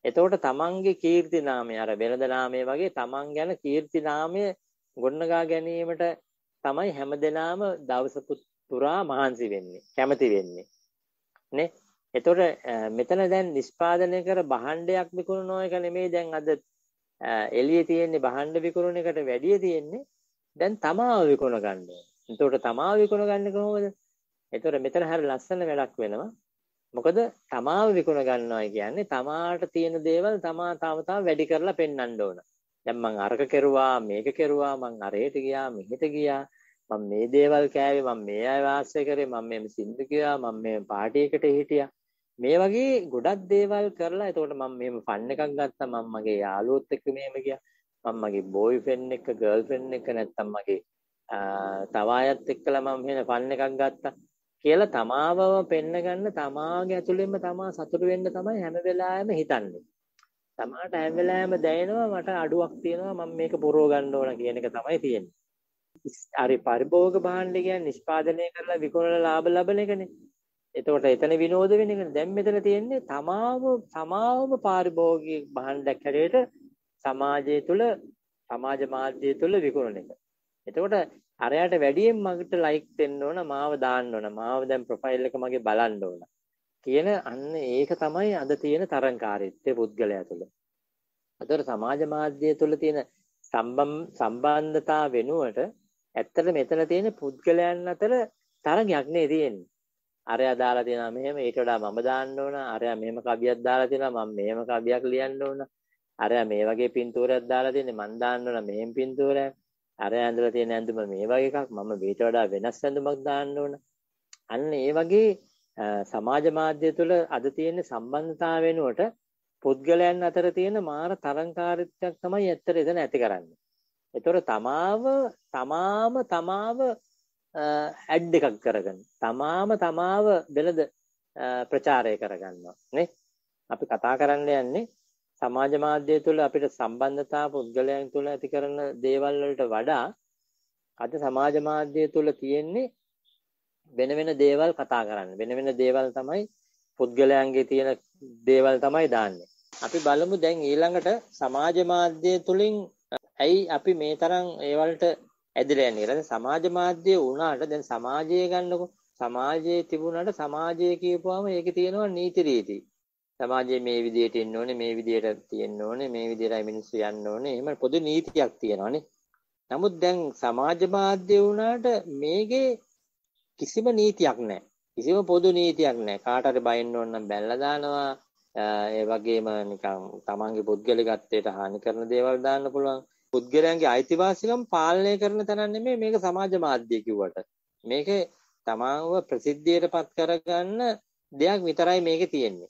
Speaker 1: එතකොට තමන්ගේ කීර්ති නාමය අර වෙළඳ නාමය වගේ තමන් ගැන කීර්ති නාමය ගොඩනගා ගැනීමට තමයි හැමදෙනාම දවස පුරා මහන්සි වෙන්නේ, කැමති වෙන්නේ. නේ? එතකොට මෙතන දැන් නිෂ්පාදනය කර භාණ්ඩයක් විකුණන එක නෙමෙයි දැන් අද එළියේ තියෙන භාණ්ඩ විකුණන එකට වැඩිය තියෙන්නේ දැන් තමාව විකුණ ගන්න ඕනේ. එතකොට තමාව විකුණ ගන්න කොහොමද? එතකොට මෙතන හරිය ලස්සන වැඩක් වෙනවා. මොකද තමාව විකුණ ගන්නවා කියන්නේ තමාට තියෙන දේවල් තමා තව තව වැඩි කරලා පෙන්වන්න ඕන. දැන් මං අරක කෙරුවා, මේක කෙරුවා, මං අරහෙට ගියා, මෙහෙට ගියා. මම මේ දේවල් කෑවේ, මම මේ අය වාසය කරේ, මම මේ සින්දු කිව්වා, මම මේ පාටියකට හිටියා. මේ වගේ ගොඩක් දේවල් කරලා එතකොට මම මෙහෙම ෆන් එකක් ගත්තා මම මගේ යාළුවොත් එක්ක මෙහෙම ගියා මම මගේ බෝයි ෆ්‍රෙන්ඩ් එක්ක ගර්ල් ෆ්‍රෙන්ඩ් එක්ක නැත්තම් මගේ තව අයත් එක්කලා මම මෙහෙම ෆන් එකක් ගත්තා කියලා තමාවම පෙන්න ගන්න තමාගේ ඇතුළෙන්ම තමා සතුට වෙන්න තමයි හැම වෙලාවෙම හිතන්නේ තමාට හැම වෙලාවෙම දැනෙනවා මට අඩුවක් තියෙනවා මම මේක පුරව ගන්න ඕන කියන එක තමයි තියෙන්නේ අර පරිභෝග භාණ්ඩ කියන්නේ නිෂ්පාදනය කරලා විකුණලා ලාභ ලබන එකනේ එතකොට එතන විනෝද වෙන එක දැන් මෙතන තියෙන්නේ තමාව තමාවම පාරිභෝගික භාණ්ඩයක් හැටියට සමාජය තුළ සමාජ මාධ්‍ය තුළ විකුණන එක. එතකොට අරයට වැඩියෙන් මකට ලයික් දෙන්න ඕන මාව දාන්න ඕන මාව දැන් ප්‍රොෆයිල් එක මගේ බලන්න ඕන කියන අන්න ඒක තමයි අද තියෙන තරංකාරීත්වය පුද්ගලයා තුළ. අතොර සමාජ මාධ්‍ය තුළ තියෙන සම්බම් සම්බන්ධතා වෙනුවට ඇත්තට මෙතන තියෙන පුද්ගලයන් අතර තරගයක් නේ තියෙන්නේ. අරයා දාලා තියෙනවා මෙහෙම ඊට වඩා මම දාන්න ඕන අරයා මෙහෙම කවියක් දාලා තියෙනවා මම මෙහෙම කවියක් ලියන්න ඕන අරයා මේ වගේ පින්තූරයක් දාලා තියෙන්නේ මම දාන්න ඕන මෙහෙම පින්තූරයක් අරයා ඇඳලා තියෙන ඇඳුම මේ වගේ එකක් මම ඊට වඩා වෙනස් ඇඳුමක් දාන්න ඕන අන්න ඒ වගේ සමාජ මාධ්‍ය තුළ අද තියෙන සම්බන්ධතාව වෙනුවට පුද්ගලයන් අතර තියෙන මාර තරංකාරීත්වයක් තමයි ඇත්තට එතන ඇති කරන්නේ. ඒතොර තමාව තමාම තමාව ඇඩ් එකක් කරගෙන තමාම තමාව වෙලද ප්‍රචාරය කරගන්නවා නේ අපි කතා කරන්න යන්නේ සමාජ මාධ්‍ය තුළ අපිට සම්බන්ධතා පුද්ගලයන් තුළ ඇති කරන දේවල් වලට වඩා අද සමාජ මාධ්‍ය තුළ තියෙන්නේ වෙන වෙන දේවල් කතා කරන්න වෙන වෙන දේවල් තමයි පුද්ගලයන්ගේ තියෙන දේවල් තමයි දාන්නේ අපි බලමු දැන් ඊළඟට සමාජ මාධ්‍ය තුලින් ඇයි අපි මේ තරම් ඒවලට ඇදලා යන්නේ. ඊළඟ සමාජ මාධ්‍ය වුණාට දැන් සමාජය ගන්නකො සමාජයේ තිබුණාට සමාජය කියපුවාම ඒකේ තියෙනවා නීති රීති. සමාජයේ මේ විදියට ඉන්න ඕනේ, මේ විදියට තියෙන්න ඕනේ, මේ විදියටයි මිනිස්සු යන්න ඕනේ. එහෙම පොදු නීතියක් තියෙනවානේ. නමුත් දැන් සමාජ මාධ්‍ය වුණාට මේකේ කිසිම නීතියක් නැහැ. කිසිම පොදු නීතියක් නැහැ. කාට හරි බයින්න ඕන නම් බැලලා දානවා. ඒ වගේම නිකන් තමන්ගේ පුද්ගලිකත්වයට හානි කරන දේවල් දාන්න පුළුවන්. පුද්ගලයන්ගේ අයිතිවාසිකම් පාලනය කරන තැනක් නෙමෙයි මේක සමාජ මාධ්‍ය කිව්වට. මේක තමාව ප්‍රසිද්ධියටපත් කරගන්න දෙයක් විතරයි මේකේ තියෙන්නේ.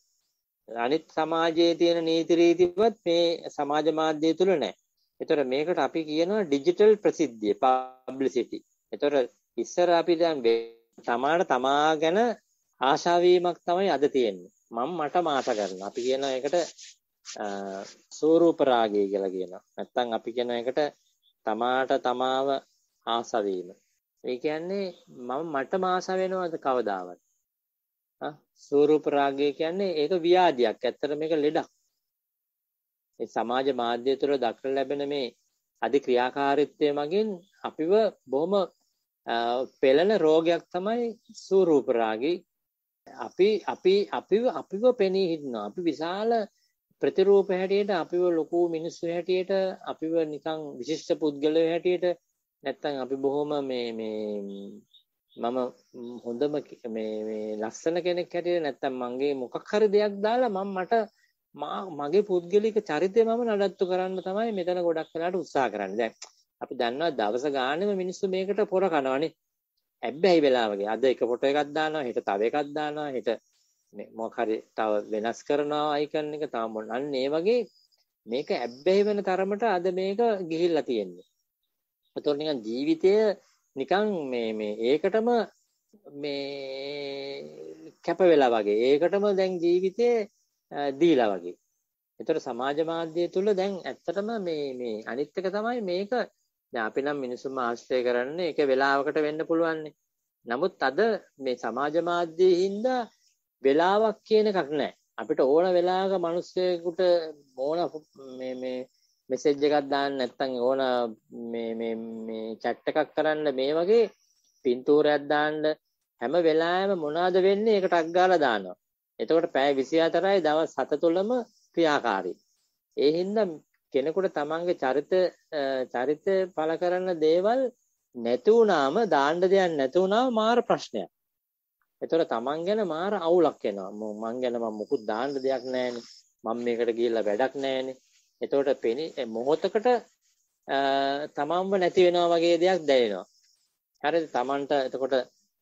Speaker 1: අනිත් සමාජයේ තියෙන නීති රීතිවත් මේ සමාජ මාධ්‍ය තුල නැහැ. ඒතර මේකට අපි කියනවා ඩිජිටල් ප්‍රසිද්ධිය පබ්ලිසිටි. ඒතර ඉස්සර අපි දැන් තමාට තමා ගැන ආශාවීමක් තමයි අද තියෙන්නේ. මම මට මාස කරනවා. අපි කියන එකට ස්වරූප රාගය කියලා කියනවා. නැත්තම් අපි කියන එකට තමාට තමාව ආස වීම. ඒ කියන්නේ මම මට මාස වෙනවද කවදාවත්? ආ ස්වරූප රාගය කියන්නේ ඒක ව්‍යාධියක්. ඇත්තට මේක ලෙඩක්. ඒ සමාජ මාධ්‍ය තුළ දක්න ලැබෙන මේ අධි ක්‍රියාකාරීත්වය මගින් අපිව බොහොම පෙළෙන රෝගයක් තමයි ස්වරූප රාගී. අපි අපි අපිව අපිව පෙනී හිටිනවා. අපි විශාල ප්‍රතිරූප හැටියට අපිව ලොකු මිනිස්සු හැටියට අපිව නිකන් විශිෂ්ට පුද්ගලයෝ හැටියට නැත්තම් අපි බොහොම මේ මේ මම හොඳම මේ මේ ලස්සන කෙනෙක් හැටියට නැත්තම් මගේ මොකක් හරි දෙයක් දාලා මම මට මගේ පුද්ගලික චරිතය මම නඩත්තු කරන්න තමයි මෙතන ගොඩක් වෙලාට උත්සාහ කරන්නේ. දැන් අපි දන්නවා දවස ගානෙම මිනිස්සු මේකට පොර කනවනේ. හැබැයි වෙලාවගේ අද එක ෆොටෝ එකක් දානවා, හෙට තව එකක් දානවා, හෙට මේ මොකක් හරි තව වෙනස් කරනවා අයිකන් එක තාම අන්න ඒ වගේ මේක ඇබ්බැහි වෙන තරමට අද මේක ගිහිල්ලා තියෙන්නේ. ඒතකොට නිකන් ජීවිතය නිකන් මේ මේ ඒකටම මේ කැප වෙලා වගේ ඒකටම දැන් ජීවිතේ දීලා වගේ. ඒතර සමාජ මාධ්‍ය තුල දැන් ඇත්තටම මේ මේ අනිත් එක තමයි මේක දැන් අපි නම් මිනිසුන්ව ආශ්‍රය කරන්නේ ඒක වෙලාවකට වෙන්න පුළුවන් නමුත් අද මේ සමාජ මාධ්‍යයේ හින්දා වෙලාවක් කියන එකක් නැහැ. අපිට ඕන වෙලාවක මිනිස්සෙකුට ඕන මේ මේ මෙසේජ් එකක් දාන්න නැත්නම් ඕන මේ මේ මේ chat එකක් කරන්න මේ වගේ පින්තූරයක් දාන්න හැම වෙලාවෙම මොනවද වෙන්නේ ඒක ටක් ගාලා දානවා. එතකොට පැය 24යි දවස් 7 තුළම ක්‍රියාකාරී. ඒ හින්දා කෙනෙකුට තමන්ගේ චරිත චරිත පළ කරන දේවල් නැති වුණාම දාන්න දෙයක් නැති වුණාම මාර ප්‍රශ්නයක්. එතකොට තමන් ගැන මාර අවුලක් එනවා. මං ගැන මම මුකුත් දාන්න දෙයක් නැහැනේ. මම මේකට ගිහිල්ලා වැඩක් නැහැනේ. එතකොට පෙනි මොහොතකට තමන්ව නැති වෙනවා වගේ දෙයක් දැනෙනවා. හරිද? තමන්ට එතකොට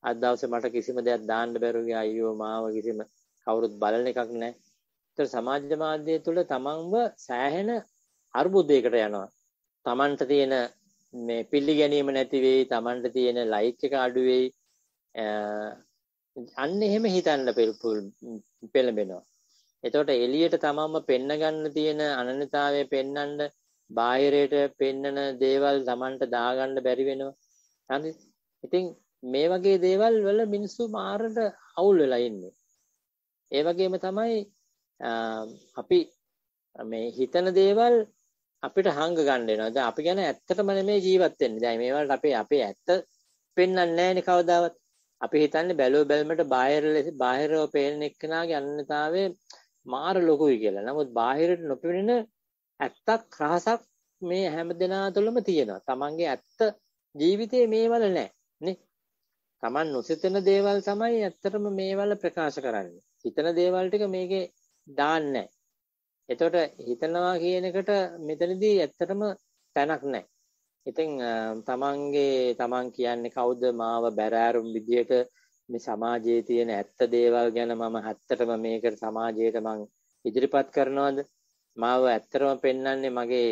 Speaker 1: අද දවසේ මට කිසිම දෙයක් දාන්න බැරුව ගියා අයියෝ මාව කිසිම කවුරුත් බලන එකක් නැහැ. ඒතර සමාජ මාධ්‍ය තුළ තමන්ව සෑහෙන අර්බුදයකට යනවා. තමන්ට තියෙන මේ පිළිගැනීම නැති වෙයි, තමන්ට තියෙන ලයික් එක අඩු වෙයි, අන්න එහෙම හිතන්න පෙළඹෙනවා. එතකොට එළියට තමන්ම පෙන්න ගන්න තියෙන අනන්‍යතාවය පෙන්වන්න බාහිරයට පෙන්නන දේවල් තමන්ට දාගන්න බැරි වෙනවා. හරි. ඉතින් මේ වගේ දේවල් වල මිනිස්සු මාරට අවුල් වෙලා ඉන්නේ. ඒ වගේම තමයි අපි මේ හිතන දේවල් අපිට හංග ගන්න වෙනවා. දැන් අපි ගැන ඇත්තටම නෙමෙයි ජීවත් වෙන්නේ. දැන් මේ වලට අපේ අපේ ඇත්ත පෙන්වන්නේ නැහැ නේ කවදාවත්. අපි හිතන්නේ බැලුව බැලමට බාහිර ලෙස බාහිරව පේන එක්කනාගේ අනන්‍යතාවය මාර ලොකුයි කියලා. නමුත් බාහිරට නොපෙනෙන ඇත්තක් රහසක් මේ හැම දෙනා තුළම තියෙනවා. Tamange ඇත්ත ජීවිතේ මේවල නැහැ නේ. Taman නොසිතන දේවල් තමයි ඇත්තටම මේවල ප්‍රකාශ කරන්නේ. හිතන දේවල් ටික මේකේ දාන්නේ නැහැ. එතකොට හිතනවා කියන එකට මෙතනදී ඇත්තටම තැනක් නැහැ. ඉතින් තමන්ගේ තමන් කියන්නේ කවුද මාව බැරෑරුම් විදියට මේ සමාජයේ තියෙන ඇත්ත දේවල් ගැන මම හැත්තටම මේකට සමාජයට මං ඉදිරිපත් කරනවද මාව ඇත්තටම පෙන්වන්නේ මගේ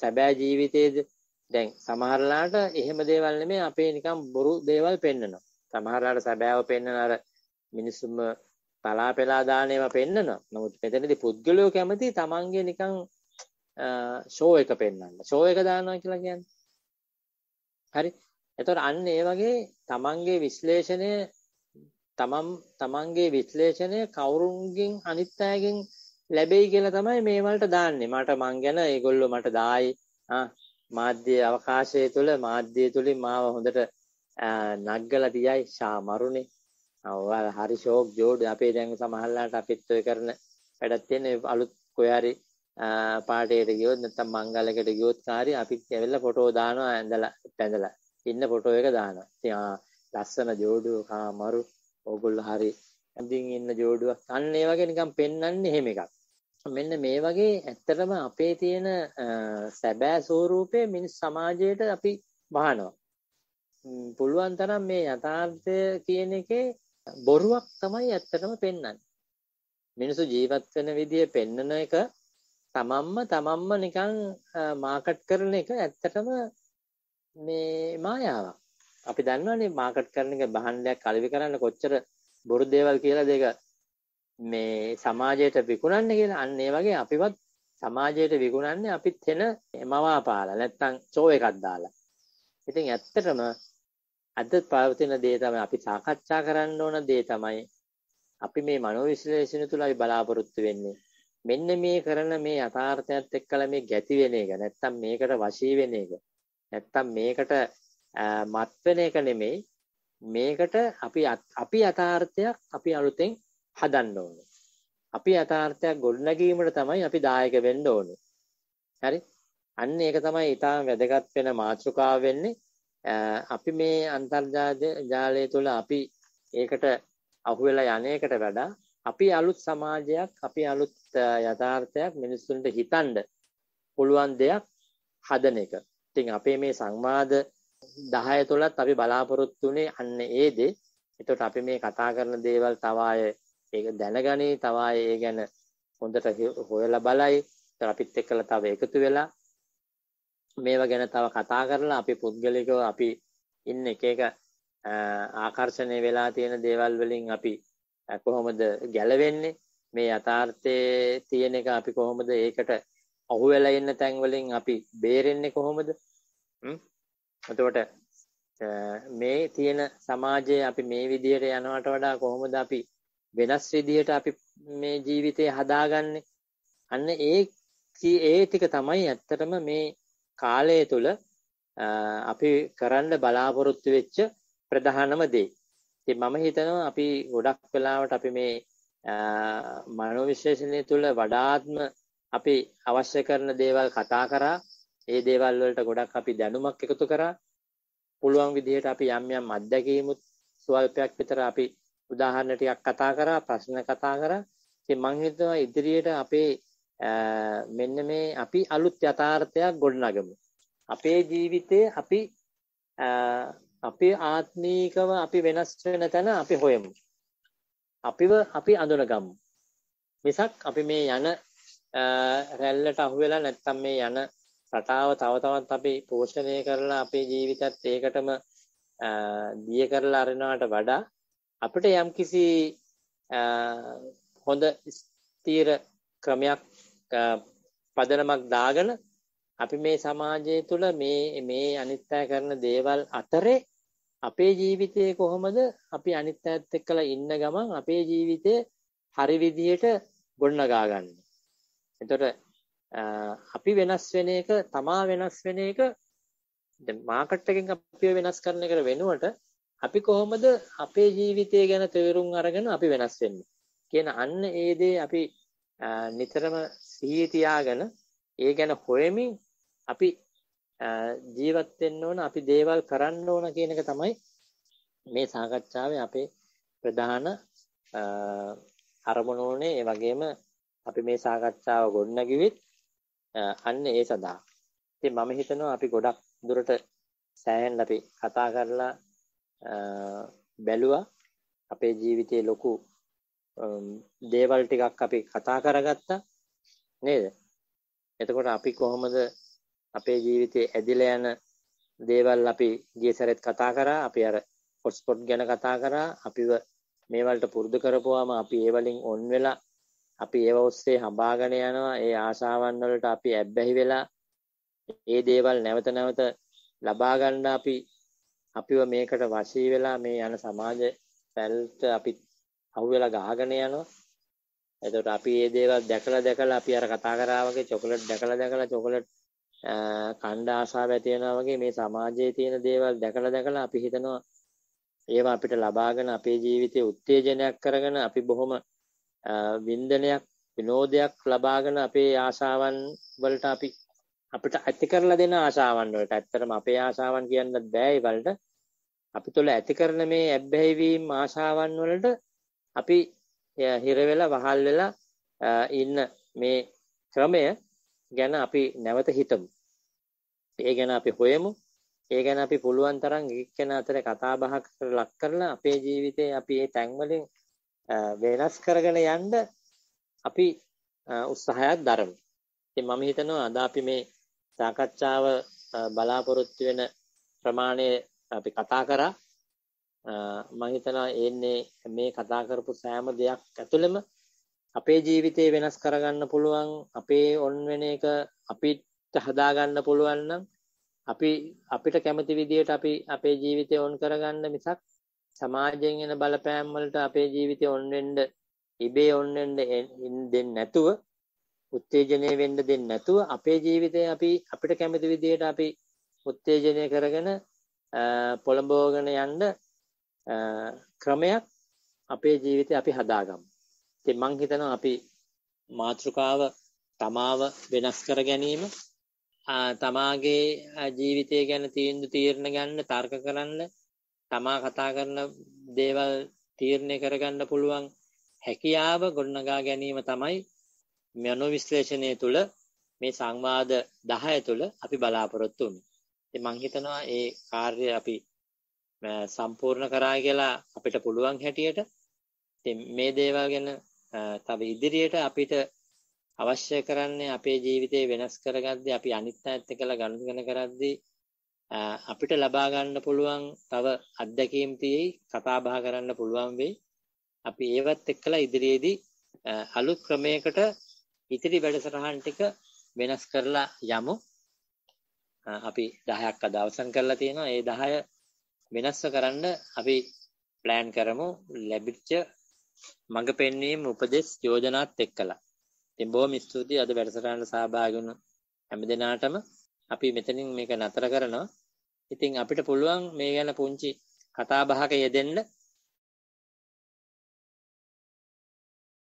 Speaker 1: සැබෑ ජීවිතයේද දැන් සමහරලාට එහෙම දේවල් නෙමෙයි අපේ නිකන් බොරු දේවල් පෙන්නනවා සමහරලාට සැබෑව පෙන්නන අර මිනිස්සුම පලාපෙලා දාන ඒවා පෙන්නනවා. නමුත් මෙතනදී පුද්ගලයෝ කැමති තමන්ගේ නිකන් ෂෝ එක පෙන්වන්න. ෂෝ එක දානවා කියලා කියන්නේ. හරි. එතකොට අන්න ඒ වගේ තමන්ගේ විශ්ලේෂණය තමන් තමන්ගේ විශ්ලේෂණය කවුරුන්ගෙන් අනිත් අයගෙන් ලැබෙයි කියලා තමයි මේ වලට දාන්නේ. මට මං ගැන ඒගොල්ලෝ මට දායි. මාධ්‍ය අවකාශය තුළ මාධ්‍ය තුලින් මාව හොඳට නග්ගලා තියයි ෂා මරුනේ. ඔයාලා හරි ෂෝක් ජෝඩ් අපේ දැන් සමහරලාට අපිත් ඔය කරන වැඩක් තියෙන අලුත් කොහේ හරි පාටේට ගියොත් නැත්නම් මංගලකට ගියොත් කාරි අපි කැවිලා ෆොටෝ දානවා ඇඳලා පැඳලා ඉන්න ෆොටෝ එක දානවා. ඉතින් ලස්සන ජෝඩුව කාමරු ඕගොල්ලෝ හරි ඇඳින් ඉන්න ජෝඩුවක් අන්න ඒ වගේ නිකන් පෙන්වන්නේ එහෙම එකක්. මෙන්න මේ වගේ ඇත්තටම අපේ තියෙන සැබෑ ස්වරූපය මිනිස් සමාජයට අපි වහනවා. පුළුවන් තරම් මේ යථාර්ථය කියන එකේ බොරුවක් තමයි ඇත්තටම පෙන්වන්නේ. මිනිසු ජීවත් වෙන විදිය පෙන්නන එක තමන්ම තමන්ම නිකන් මාකට් කරන එක ඇත්තටම මේ මායාවක්. අපි දන්නවනේ මාකට් කරන එක බහන්ඩයක් කලවි කරන්න කොච්චර බොරු දේවල් කියලා දෙක මේ සමාජයට විකුණන්න කියලා අන්න ඒ වගේ අපිවත් සමාජයට විකුණන්නේ අපිත් වෙන මවාපාලා නැත්තම් චෝ එකක් දාලා. ඉතින් ඇත්තටම අද පවතින දේ තමයි අපි සාකච්ඡා කරන්න ඕන දේ තමයි අපි මේ මනෝවිශ්ලේෂණ තුල අපි බලාපොරොත්තු වෙන්නේ. මෙන්න මේ කරන මේ යථාර්ථයත් එක්කලා මේ ගැති වෙන එක නැත්තම් මේකට වශී වෙන එක නැත්තම් මේකට මත් වෙන එක නෙමෙයි මේකට අපි අපි යථාර්ථයක් අපි අලුතෙන් හදන්න ඕනේ අපි යථාර්ථයක් ගොඩනැගීමට තමයි අපි දායක වෙන්න ඕනේ හරි අන්න ඒක තමයි ඊටාම වැදගත් වෙන මාතෘකාව වෙන්නේ අපි මේ අන්තර්ජාලය තුළ අපි ඒකට අහුවෙලා යන්නේකට වඩා අපි අලුත් සමාජයක් අපි අලුත් යථාර්ථයක් මිනිස්සුන්ට හිතන්ඩ පුළුවන් දෙයක් හදන එක. ඉතින් අපේ මේ සංවාද 10 තුලත් අපි බලාපොරොත්තු වෙන්නේ අන්න ඒ දේ. එතකොට අපි මේ කතා කරන දේවල් තව අය ඒක දැනගනි, තව අය ඒ ගැන හොඳට හොයලා බලයි. ඒතර අපිත් එක්කලා තව එකතු වෙලා මේවා ගැන තව කතා කරලා අපි පුද්ගලිකව අපි ඉන්න එක එක ආකර්ෂණය වෙලා තියෙන දේවල් වලින් අපි කොහොමද ගැලවෙන්නේ මේ යථාර්ථයේ තියෙන එක අපි කොහොමද ඒකට අහු වෙලා ඉන්න තැන් වලින් අපි බේරෙන්නේ කොහොමද හ්ම් එතකොට මේ තියෙන සමාජයේ අපි මේ විදියට යනවට වඩා කොහොමද අපි වෙනස් විදියට අපි මේ ජීවිතේ හදාගන්නේ අන්න ඒ ඒ ටික තමයි ඇත්තටම මේ කාලය තුල අපි කරන්න බලාපොරොත්තු වෙච්ච ප්‍රධානම දේ ඉතින් මම හිතනවා අපි ගොඩක් වෙලාවට අපි මේ මනෝවිශ්ලේෂණය තුළ වඩාත්ම අපි අවශ්‍ය කරන දේවල් කතා කරා ඒ දේවල් වලට ගොඩක් අපි දැනුමක් එකතු කරා පුළුවන් විදිහට අපි යම් යම් අත්දැකීමුත් ස්වල්පයක් විතර අපි උදාහරණ ටිකක් කතා කරා ප්‍රශ්න කතා කරා ඉතින් මම හිතනවා ඉදිරියට අපේ මෙන්න මේ අපි අලුත් යථාර්ථයක් ගොඩනගමු අපේ ජීවිතේ අපි අපි ආත්මීකව අපි වෙනස් වෙන තැන අපි හොයමු. අපිව අපි අඳුනගමු. මිසක් අපි මේ යන රැල්ලට අහු වෙලා නැත්නම් මේ යන රටාව තව තවත් අපි පෝෂණය කරලා අපේ ජීවිතත් ඒකටම දිය කරලා අරිනවට වඩා අපිට යම්කිසි හොඳ ස්ථීර ක්‍රමයක් පදනමක් දාගෙන අපි මේ සමාජය තුළ මේ මේ අනිත්‍ය කරන දේවල් අතරේ අපේ ජීවිතයේ කොහොමද අපි අනිත්‍යත් එක්කලා ඉන්න ගමන් අපේ ජීවිතේ හරි විදියට ගොඩනගා ගන්න. එතකොට අපි වෙනස් වෙන එක තමා වෙනස් වෙන එක දැන් මාකට් එකෙන් අපි වෙනස් කරන එක වෙනුවට අපි කොහොමද අපේ ජීවිතය ගැන තේරුම් අරගෙන අපි වෙනස් වෙන්නේ කියන අන්න ඒ දේ අපි නිතරම සිහිය තියාගෙන ඒ ගැන හොයමින් අපි ජීවත් වෙන්න ඕන අපි දේවල් කරන්න ඕන කියන එක තමයි මේ සාකච්ඡාවේ අපේ ප්‍රධාන අරමුණ උනේ ඒ වගේම අපි මේ සාකච්ඡාව ගොඩනගිවිත් අන්න ඒ සඳහා ඉතින් මම හිතනවා අපි ගොඩක් දුරට සෑහෙන්න අපි කතා කරලා බැලුවා අපේ ජීවිතයේ ලොකු දේවල් ටිකක් අපි කතා කරගත්තා නේද එතකොට අපි කොහොමද අපේ ජීවිතයේ ඇදිලා යන දේවල් අපි ගිය සැරෙත් කතා කරා අපි අර හොට්ස්පොට් ගැන කතා කරා අපිව මේ වලට පුරුදු කරපුවාම අපි ඒ වලින් ඔන් වෙලා අපි ඒව ඔස්සේ හඹාගෙන යනවා ඒ ආශාවන් වලට අපි ඇබ්බැහි වෙලා ඒ දේවල් නැවත නැවත ලබා ගන්න අපි අපිව මේකට වශී වෙලා මේ යන සමාජ පැලට අපි අහු වෙලා ගහගෙන යනවා එතකොට අපි මේ දේවල් දැකලා දැකලා අපි අර කතා කරා වගේ චොකලට් දැකලා දැකලා චොකලට් කණ්ඩ ආසාව ඇති වෙනවා වගේ මේ සමාජයේ තියෙන දේවල් දැකලා දැකලා අපි හිතනවා ඒවා අපිට ලබාගෙන අපේ ජීවිතේ උත්තේජනයක් කරගෙන අපි බොහොම වින්දනයක් විනෝදයක් ලබාගෙන අපේ ආශාවන් වලට අපි අපිට ඇති කරලා දෙන ආශාවන් වලට ඇත්තටම අපේ ආශාවන් කියන්නත් බෑ ඒ වලට අපි තුළ ඇති කරන මේ ඇබ්බැහිවීම් ආශාවන් වලට අපි හිර වෙලා වහල් වෙලා ඉන්න මේ ක්‍රමය ගැන අපි නැවත හිතමු ඒ ගැන අපි හොයමු. ඒ ගැන අපි පුළුවන් තරම් එක්කෙන අතර කතා බහ ලක් කරලා අපේ ජීවිතේ අපි මේ තැන් වෙනස් කරගෙන යන්න අපි උත්සාහයක් දරමු. ඉතින් මම හිතනවා අද අපි මේ සාකච්ඡාව බලාපොරොත්තු වෙන ප්‍රමාණය අපි කතා කරා. මම හිතනවා එන්නේ මේ කතා කරපු සෑම දෙයක් ඇතුළෙම අපේ ජීවිතේ වෙනස් කරගන්න පුළුවන් අපේ ඔන් වෙන එක අපි හදා ගන්න පුළුවන් නම් අපි අපිට කැමති විදියට අපි අපේ ජීවිතය ඔන් කරගන්න මිසක් සමාජයෙන් එන බලපෑම් වලට අපේ ජීවිතය ඔන් වෙන්න ඉබේ ඔන් වෙන්න දෙන්නේ නැතුව උත්තේජනය වෙන්න දෙන්නේ නැතුව අපේ ජීවිතය අපි අපිට කැමති විදියට අපි උත්තේජනය කරගෙන පොළඹවගෙන යන්න ක්‍රමයක් අපේ ජීවිතය අපි හදාගමු. ඉතින් මං හිතනවා අපි මාත්‍රකාව තමාව වෙනස් කර ගැනීම තමාගේ ජීවිතය ගැන තීන්දු තීරණ ගන්න තර්ක කරන්න තමා කතා කරන දේවල් තීරණය කරගන්න පුළුවන් හැකියාව ගොඩනගා ගැනීම තමයි මනෝ විශ්ලේෂණය තුළ මේ සංවාද 10 තුළ අපි බලාපොරොත්තු වෙන්නේ. ඉතින් මම හිතනවා ඒ කාර්යය අපි සම්පූර්ණ කරා කියලා අපිට පුළුවන් හැටියට ඉතින් මේ දේවල් ගැන තව ඉදිරියට අපිට අවශ්‍ය කරන්නේ අපේ ජීවිතේ වෙනස් කරගද්දී අපි අනිත් අයත් එක්කලා ගනුදෙනු කරද්දී අපිට ලබා ගන්න පුළුවන් තව අත්දැකීම් තියෙයි කතා බහ කරන්න පුළුවන් වෙයි. අපි ඒවත් එක්කලා ඉදිරියේදී අලුත් ක්‍රමයකට ඉතිරි වැඩසටහන් ටික වෙනස් කරලා යමු. අපි 10ක් අද අවසන් කරලා තියෙනවා. ඒ 10 වෙනස්ව කරන්න අපි plan කරමු ලැබිච්ච මඟ පෙන්වීම උපදෙස් යෝජනාත් එක්කලා. ඉතින් බොහොම ස්තුතියි අද වැඩසටහනට සහභාගී වුණ හැම දිනාටම අපි මෙතනින් මේක නතර කරනවා. ඉතින් අපිට පුළුවන් මේ ගැන පුංචි කතා බහක යෙදෙන්න